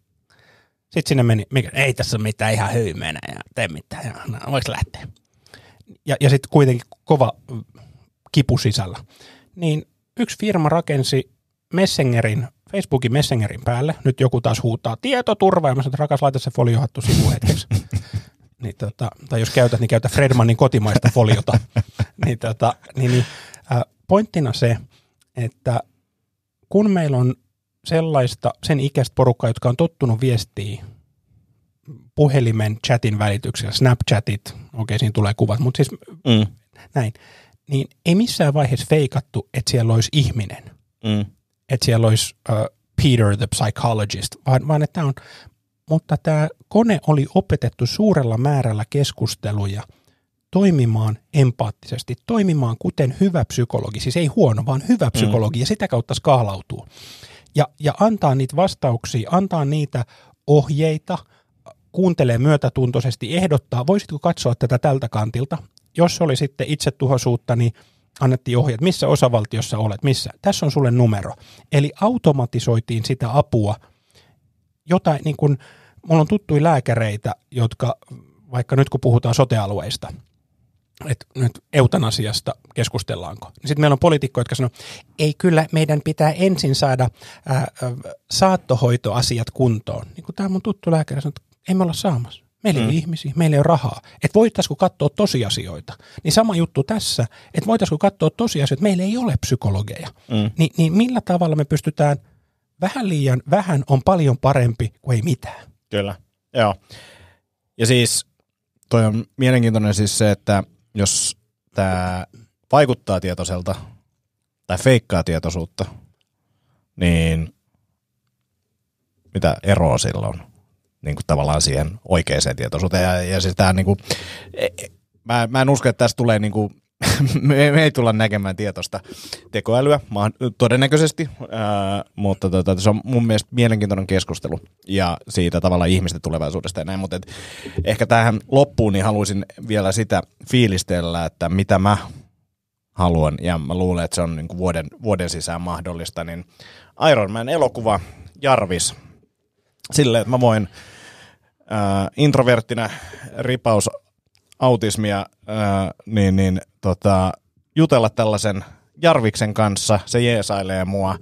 Sitten sinne meni, mikä, ei tässä ole mitään ihan hyymeenä ja tee mitään, ja, no, voiko lähteä. Ja, ja sitten kuitenkin kova kipu sisällä. Niin yksi firma rakensi Messengerin, Facebookin Messengerin päälle, nyt joku taas huutaa tietoturva, ja mä sanoin, että rakas, laita se foliohattu sivuun hetkeksi. niin tota, tai jos käytät, niin käytä Fredmanin kotimaista foliota. niin, tota, niin, niin äh, pointtina se, että kun meillä on sellaista sen ikäistä porukkaa, jotka on tottunut viestiä puhelimen chatin välityksellä, Snapchatit, okei okay, siinä tulee kuvat, mutta siis mm. näin, niin ei missään vaiheessa feikattu, että siellä olisi ihminen, mm. että siellä olisi uh, Peter the psychologist, vaan, vaan että tämä on, mutta tämä kone oli opetettu suurella määrällä keskusteluja toimimaan empaattisesti, toimimaan kuten hyvä psykologi, siis ei huono, vaan hyvä mm. psykologi, mm. ja sitä kautta skaalautuu. Ja, ja antaa niitä vastauksia, antaa niitä ohjeita, kuuntelee myötätuntoisesti, ehdottaa, voisitko katsoa tätä tältä kantilta. Jos oli sitten itsetuhoisuutta, niin annettiin ohjeet, missä osavaltiossa olet, missä. Tässä on sulle numero. Eli automatisoitiin sitä apua, jotain niin kuin – mulla on tuttuja lääkäreitä, jotka vaikka nyt kun puhutaan sotealueista, että nyt eutanasiasta keskustellaanko. Niin sitten meillä on poliitikkoja, jotka sanoo, ei kyllä, meidän pitää ensin saada ää, ää, saattohoitoasiat kuntoon. Niin kuin tämä mun tuttu lääkäri sanoo, että emme olla saamassa. Meillä ei hmm. ole mm. ihmisiä, meillä ei ole rahaa. Että voitaisiko katsoa tosiasioita. Niin sama juttu tässä, että voitaisiko katsoa tosiasioita, meillä ei ole psykologeja. Hmm. Ni, niin millä tavalla me pystytään, vähän liian vähän on paljon parempi kuin ei mitään. Kyllä, joo. Ja siis toi on mielenkiintoinen siis se, että jos tämä vaikuttaa tietoiselta tai feikkaa tietoisuutta, niin mitä eroa silloin niin kuin tavallaan siihen oikeaan tietoisuuteen. Ja, ja siis tämä, niin kuin, e, e, mä, mä en usko, että tästä tulee niin kuin me, me ei tulla näkemään tietoista tekoälyä maan, todennäköisesti, ää, mutta tota, se on mun mielestä mielenkiintoinen keskustelu ja siitä tavalla ihmisten tulevaisuudesta ja näin, mutta et, ehkä tähän loppuun niin haluaisin vielä sitä fiilistellä, että mitä mä haluan ja mä luulen, että se on niin kuin vuoden, vuoden sisään mahdollista, niin Iron Man elokuva Jarvis silleen, että mä voin äh, introverttina ripaus autismia, ää, niin, niin tota, jutella tällaisen Jarviksen kanssa. Se jeesailee mua,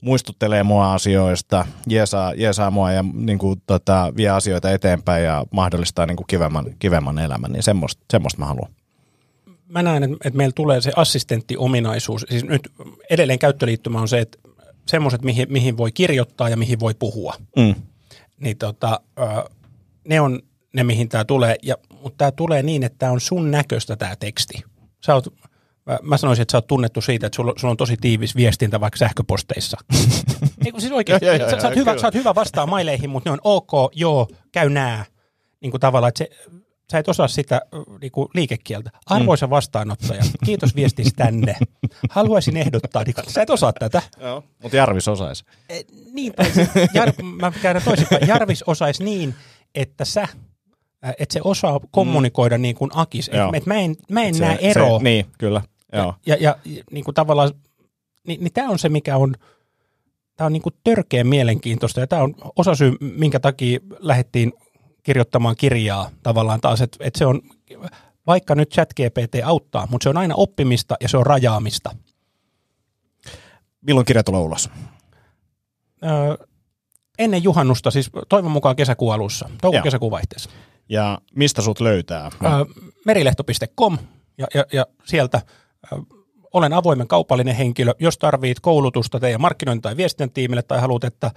muistuttelee mua asioista, jeesaa, jeesaa mua ja niin kuin, tota, vie asioita eteenpäin ja mahdollistaa niin kuin kivemman, kivemman elämän. Niin semmoista, semmoista mä haluan mä näen, että meillä tulee se assistenttiominaisuus. Siis nyt edelleen käyttöliittymä on se, että semmoiset, mihin, mihin voi kirjoittaa ja mihin voi puhua, mm. niin tota, ne on ne, mihin tämä tulee. Ja mutta tämä tulee niin, että tämä on sun näköistä tämä teksti. Sä oot, mä, mä sanoisin, että sä oot tunnettu siitä, että sulla, sulla on tosi tiivis viestintä vaikka sähköposteissa. Ei kun siis oikeasti, ja, joo, sä, ja, sä, oot hyvä, sä oot hyvä vastaa maileihin, mutta ne on ok, joo, käy nää. Niin kuin tavallaan, että se, sä et osaa sitä niin kuin liikekieltä. Mm. Arvoisa mm. vastaanottaja, kiitos tänne. Haluaisin ehdottaa, niin kuin, sä et osaa tätä. Joo, mutta Jarvis osaisi. Eh, niin, tai jar, mä käydän toisinpäin. Jarvis osaisi niin, että sä että se osaa kommunikoida mm. niin kuin Akis. Että et mä en, mä en et näe se, eroa. Se, niin, kyllä. Joo. Ja, ja, ja niin kuin tavallaan, niin, niin tämä on se, mikä on, tämä on niin kuin törkeän mielenkiintoista ja tämä on osa syy, minkä takia lähdettiin kirjoittamaan kirjaa tavallaan taas, että, et se on, vaikka nyt ChatGPT auttaa, mutta se on aina oppimista ja se on rajaamista. Milloin kirja tulee ulos? Öö, ennen juhannusta, siis toivon mukaan kesäkuun alussa, touko-kesäkuun vaihteessa. Ja mistä sut löytää? Ää, merilehto.com ja, ja, ja sieltä ää, olen avoimen kaupallinen henkilö. Jos tarvitset koulutusta teidän markkinointi- tai viestintätiimille tai haluat, että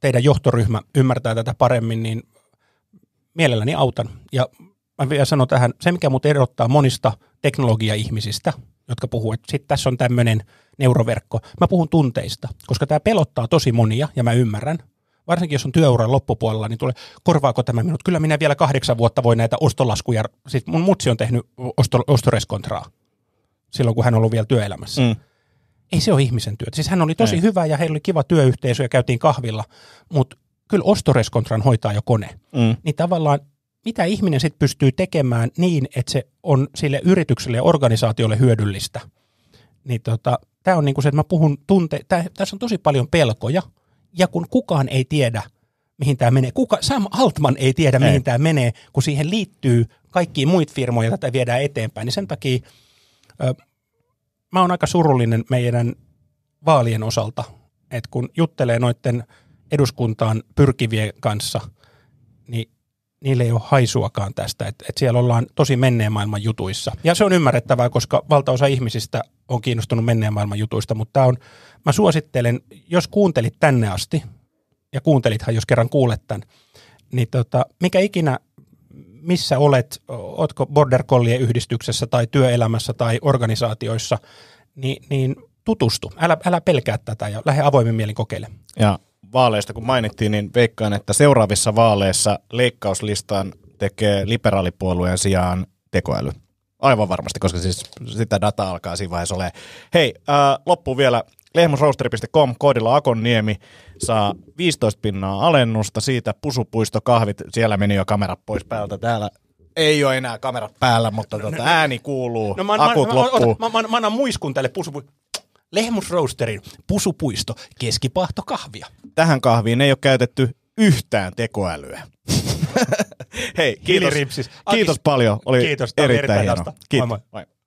teidän johtoryhmä ymmärtää tätä paremmin, niin mielelläni autan. Ja mä vielä sanon tähän, se mikä mut erottaa monista teknologiaihmisistä, jotka puhuu, että sit tässä on tämmöinen neuroverkko. Mä puhun tunteista, koska tämä pelottaa tosi monia ja mä ymmärrän – varsinkin jos on työuran loppupuolella, niin tulee, korvaako tämä minut? Kyllä minä vielä kahdeksan vuotta voi näitä ostolaskuja, siis mun mutsi on tehnyt osto, ostoreskontraa silloin, kun hän on ollut vielä työelämässä. Mm. Ei se ole ihmisen työtä. Siis hän oli tosi Ei. Niin. hyvä ja heillä oli kiva työyhteisö ja käytiin kahvilla, mutta kyllä ostoreskontran hoitaa jo kone. Mm. Niin tavallaan mitä ihminen sitten pystyy tekemään niin, että se on sille yritykselle ja organisaatiolle hyödyllistä. Niin tota, tämä on niinku se, että mä puhun tunte, tää, tässä on tosi paljon pelkoja – ja kun kukaan ei tiedä, mihin tämä menee, kuka, Sam Altman ei tiedä, ei. mihin tämä menee, kun siihen liittyy kaikki muut firmoja, joita viedään eteenpäin, niin sen takia ö, mä oon aika surullinen meidän vaalien osalta, että kun juttelee noiden eduskuntaan pyrkivien kanssa, niin niillä ei ole haisuakaan tästä, että et siellä ollaan tosi menneen maailman jutuissa. Ja se on ymmärrettävää, koska valtaosa ihmisistä on kiinnostunut menneen maailman jutuista, mutta on, mä suosittelen, jos kuuntelit tänne asti, ja kuuntelithan, jos kerran kuulet tämän, niin tota, mikä ikinä, missä olet, ootko Border Collie yhdistyksessä tai työelämässä tai organisaatioissa, niin, niin tutustu. Älä, älä pelkää tätä ja lähde avoimin mielin kokeilemaan. Ja vaaleista kun mainittiin, niin veikkaan, että seuraavissa vaaleissa leikkauslistan tekee liberaalipuolueen sijaan tekoäly. Aivan varmasti, koska siis sitä dataa alkaa siinä vaiheessa ole. Hei, ää, äh, loppuun vielä lehmusroasteri.com koodilla Akonniemi saa 15 pinnaa alennusta siitä pusupuisto kahvit. Siellä meni jo kamera pois päältä. Täällä ei ole enää kamera päällä, mutta tuota, ääni kuuluu, no, mä, akut mä, mä, loppuu. Mä, mä, mä, annan muiskun tälle pusupuisto. Lehmusroosterin pusupuisto keskipahto kahvia. Tähän kahviin ei ole käytetty yhtään tekoälyä. Hei, kiitos. Kiitos paljon. Oli kiitos, erittäin, erittäin hienoa. Kiitos. Moi moi. moi.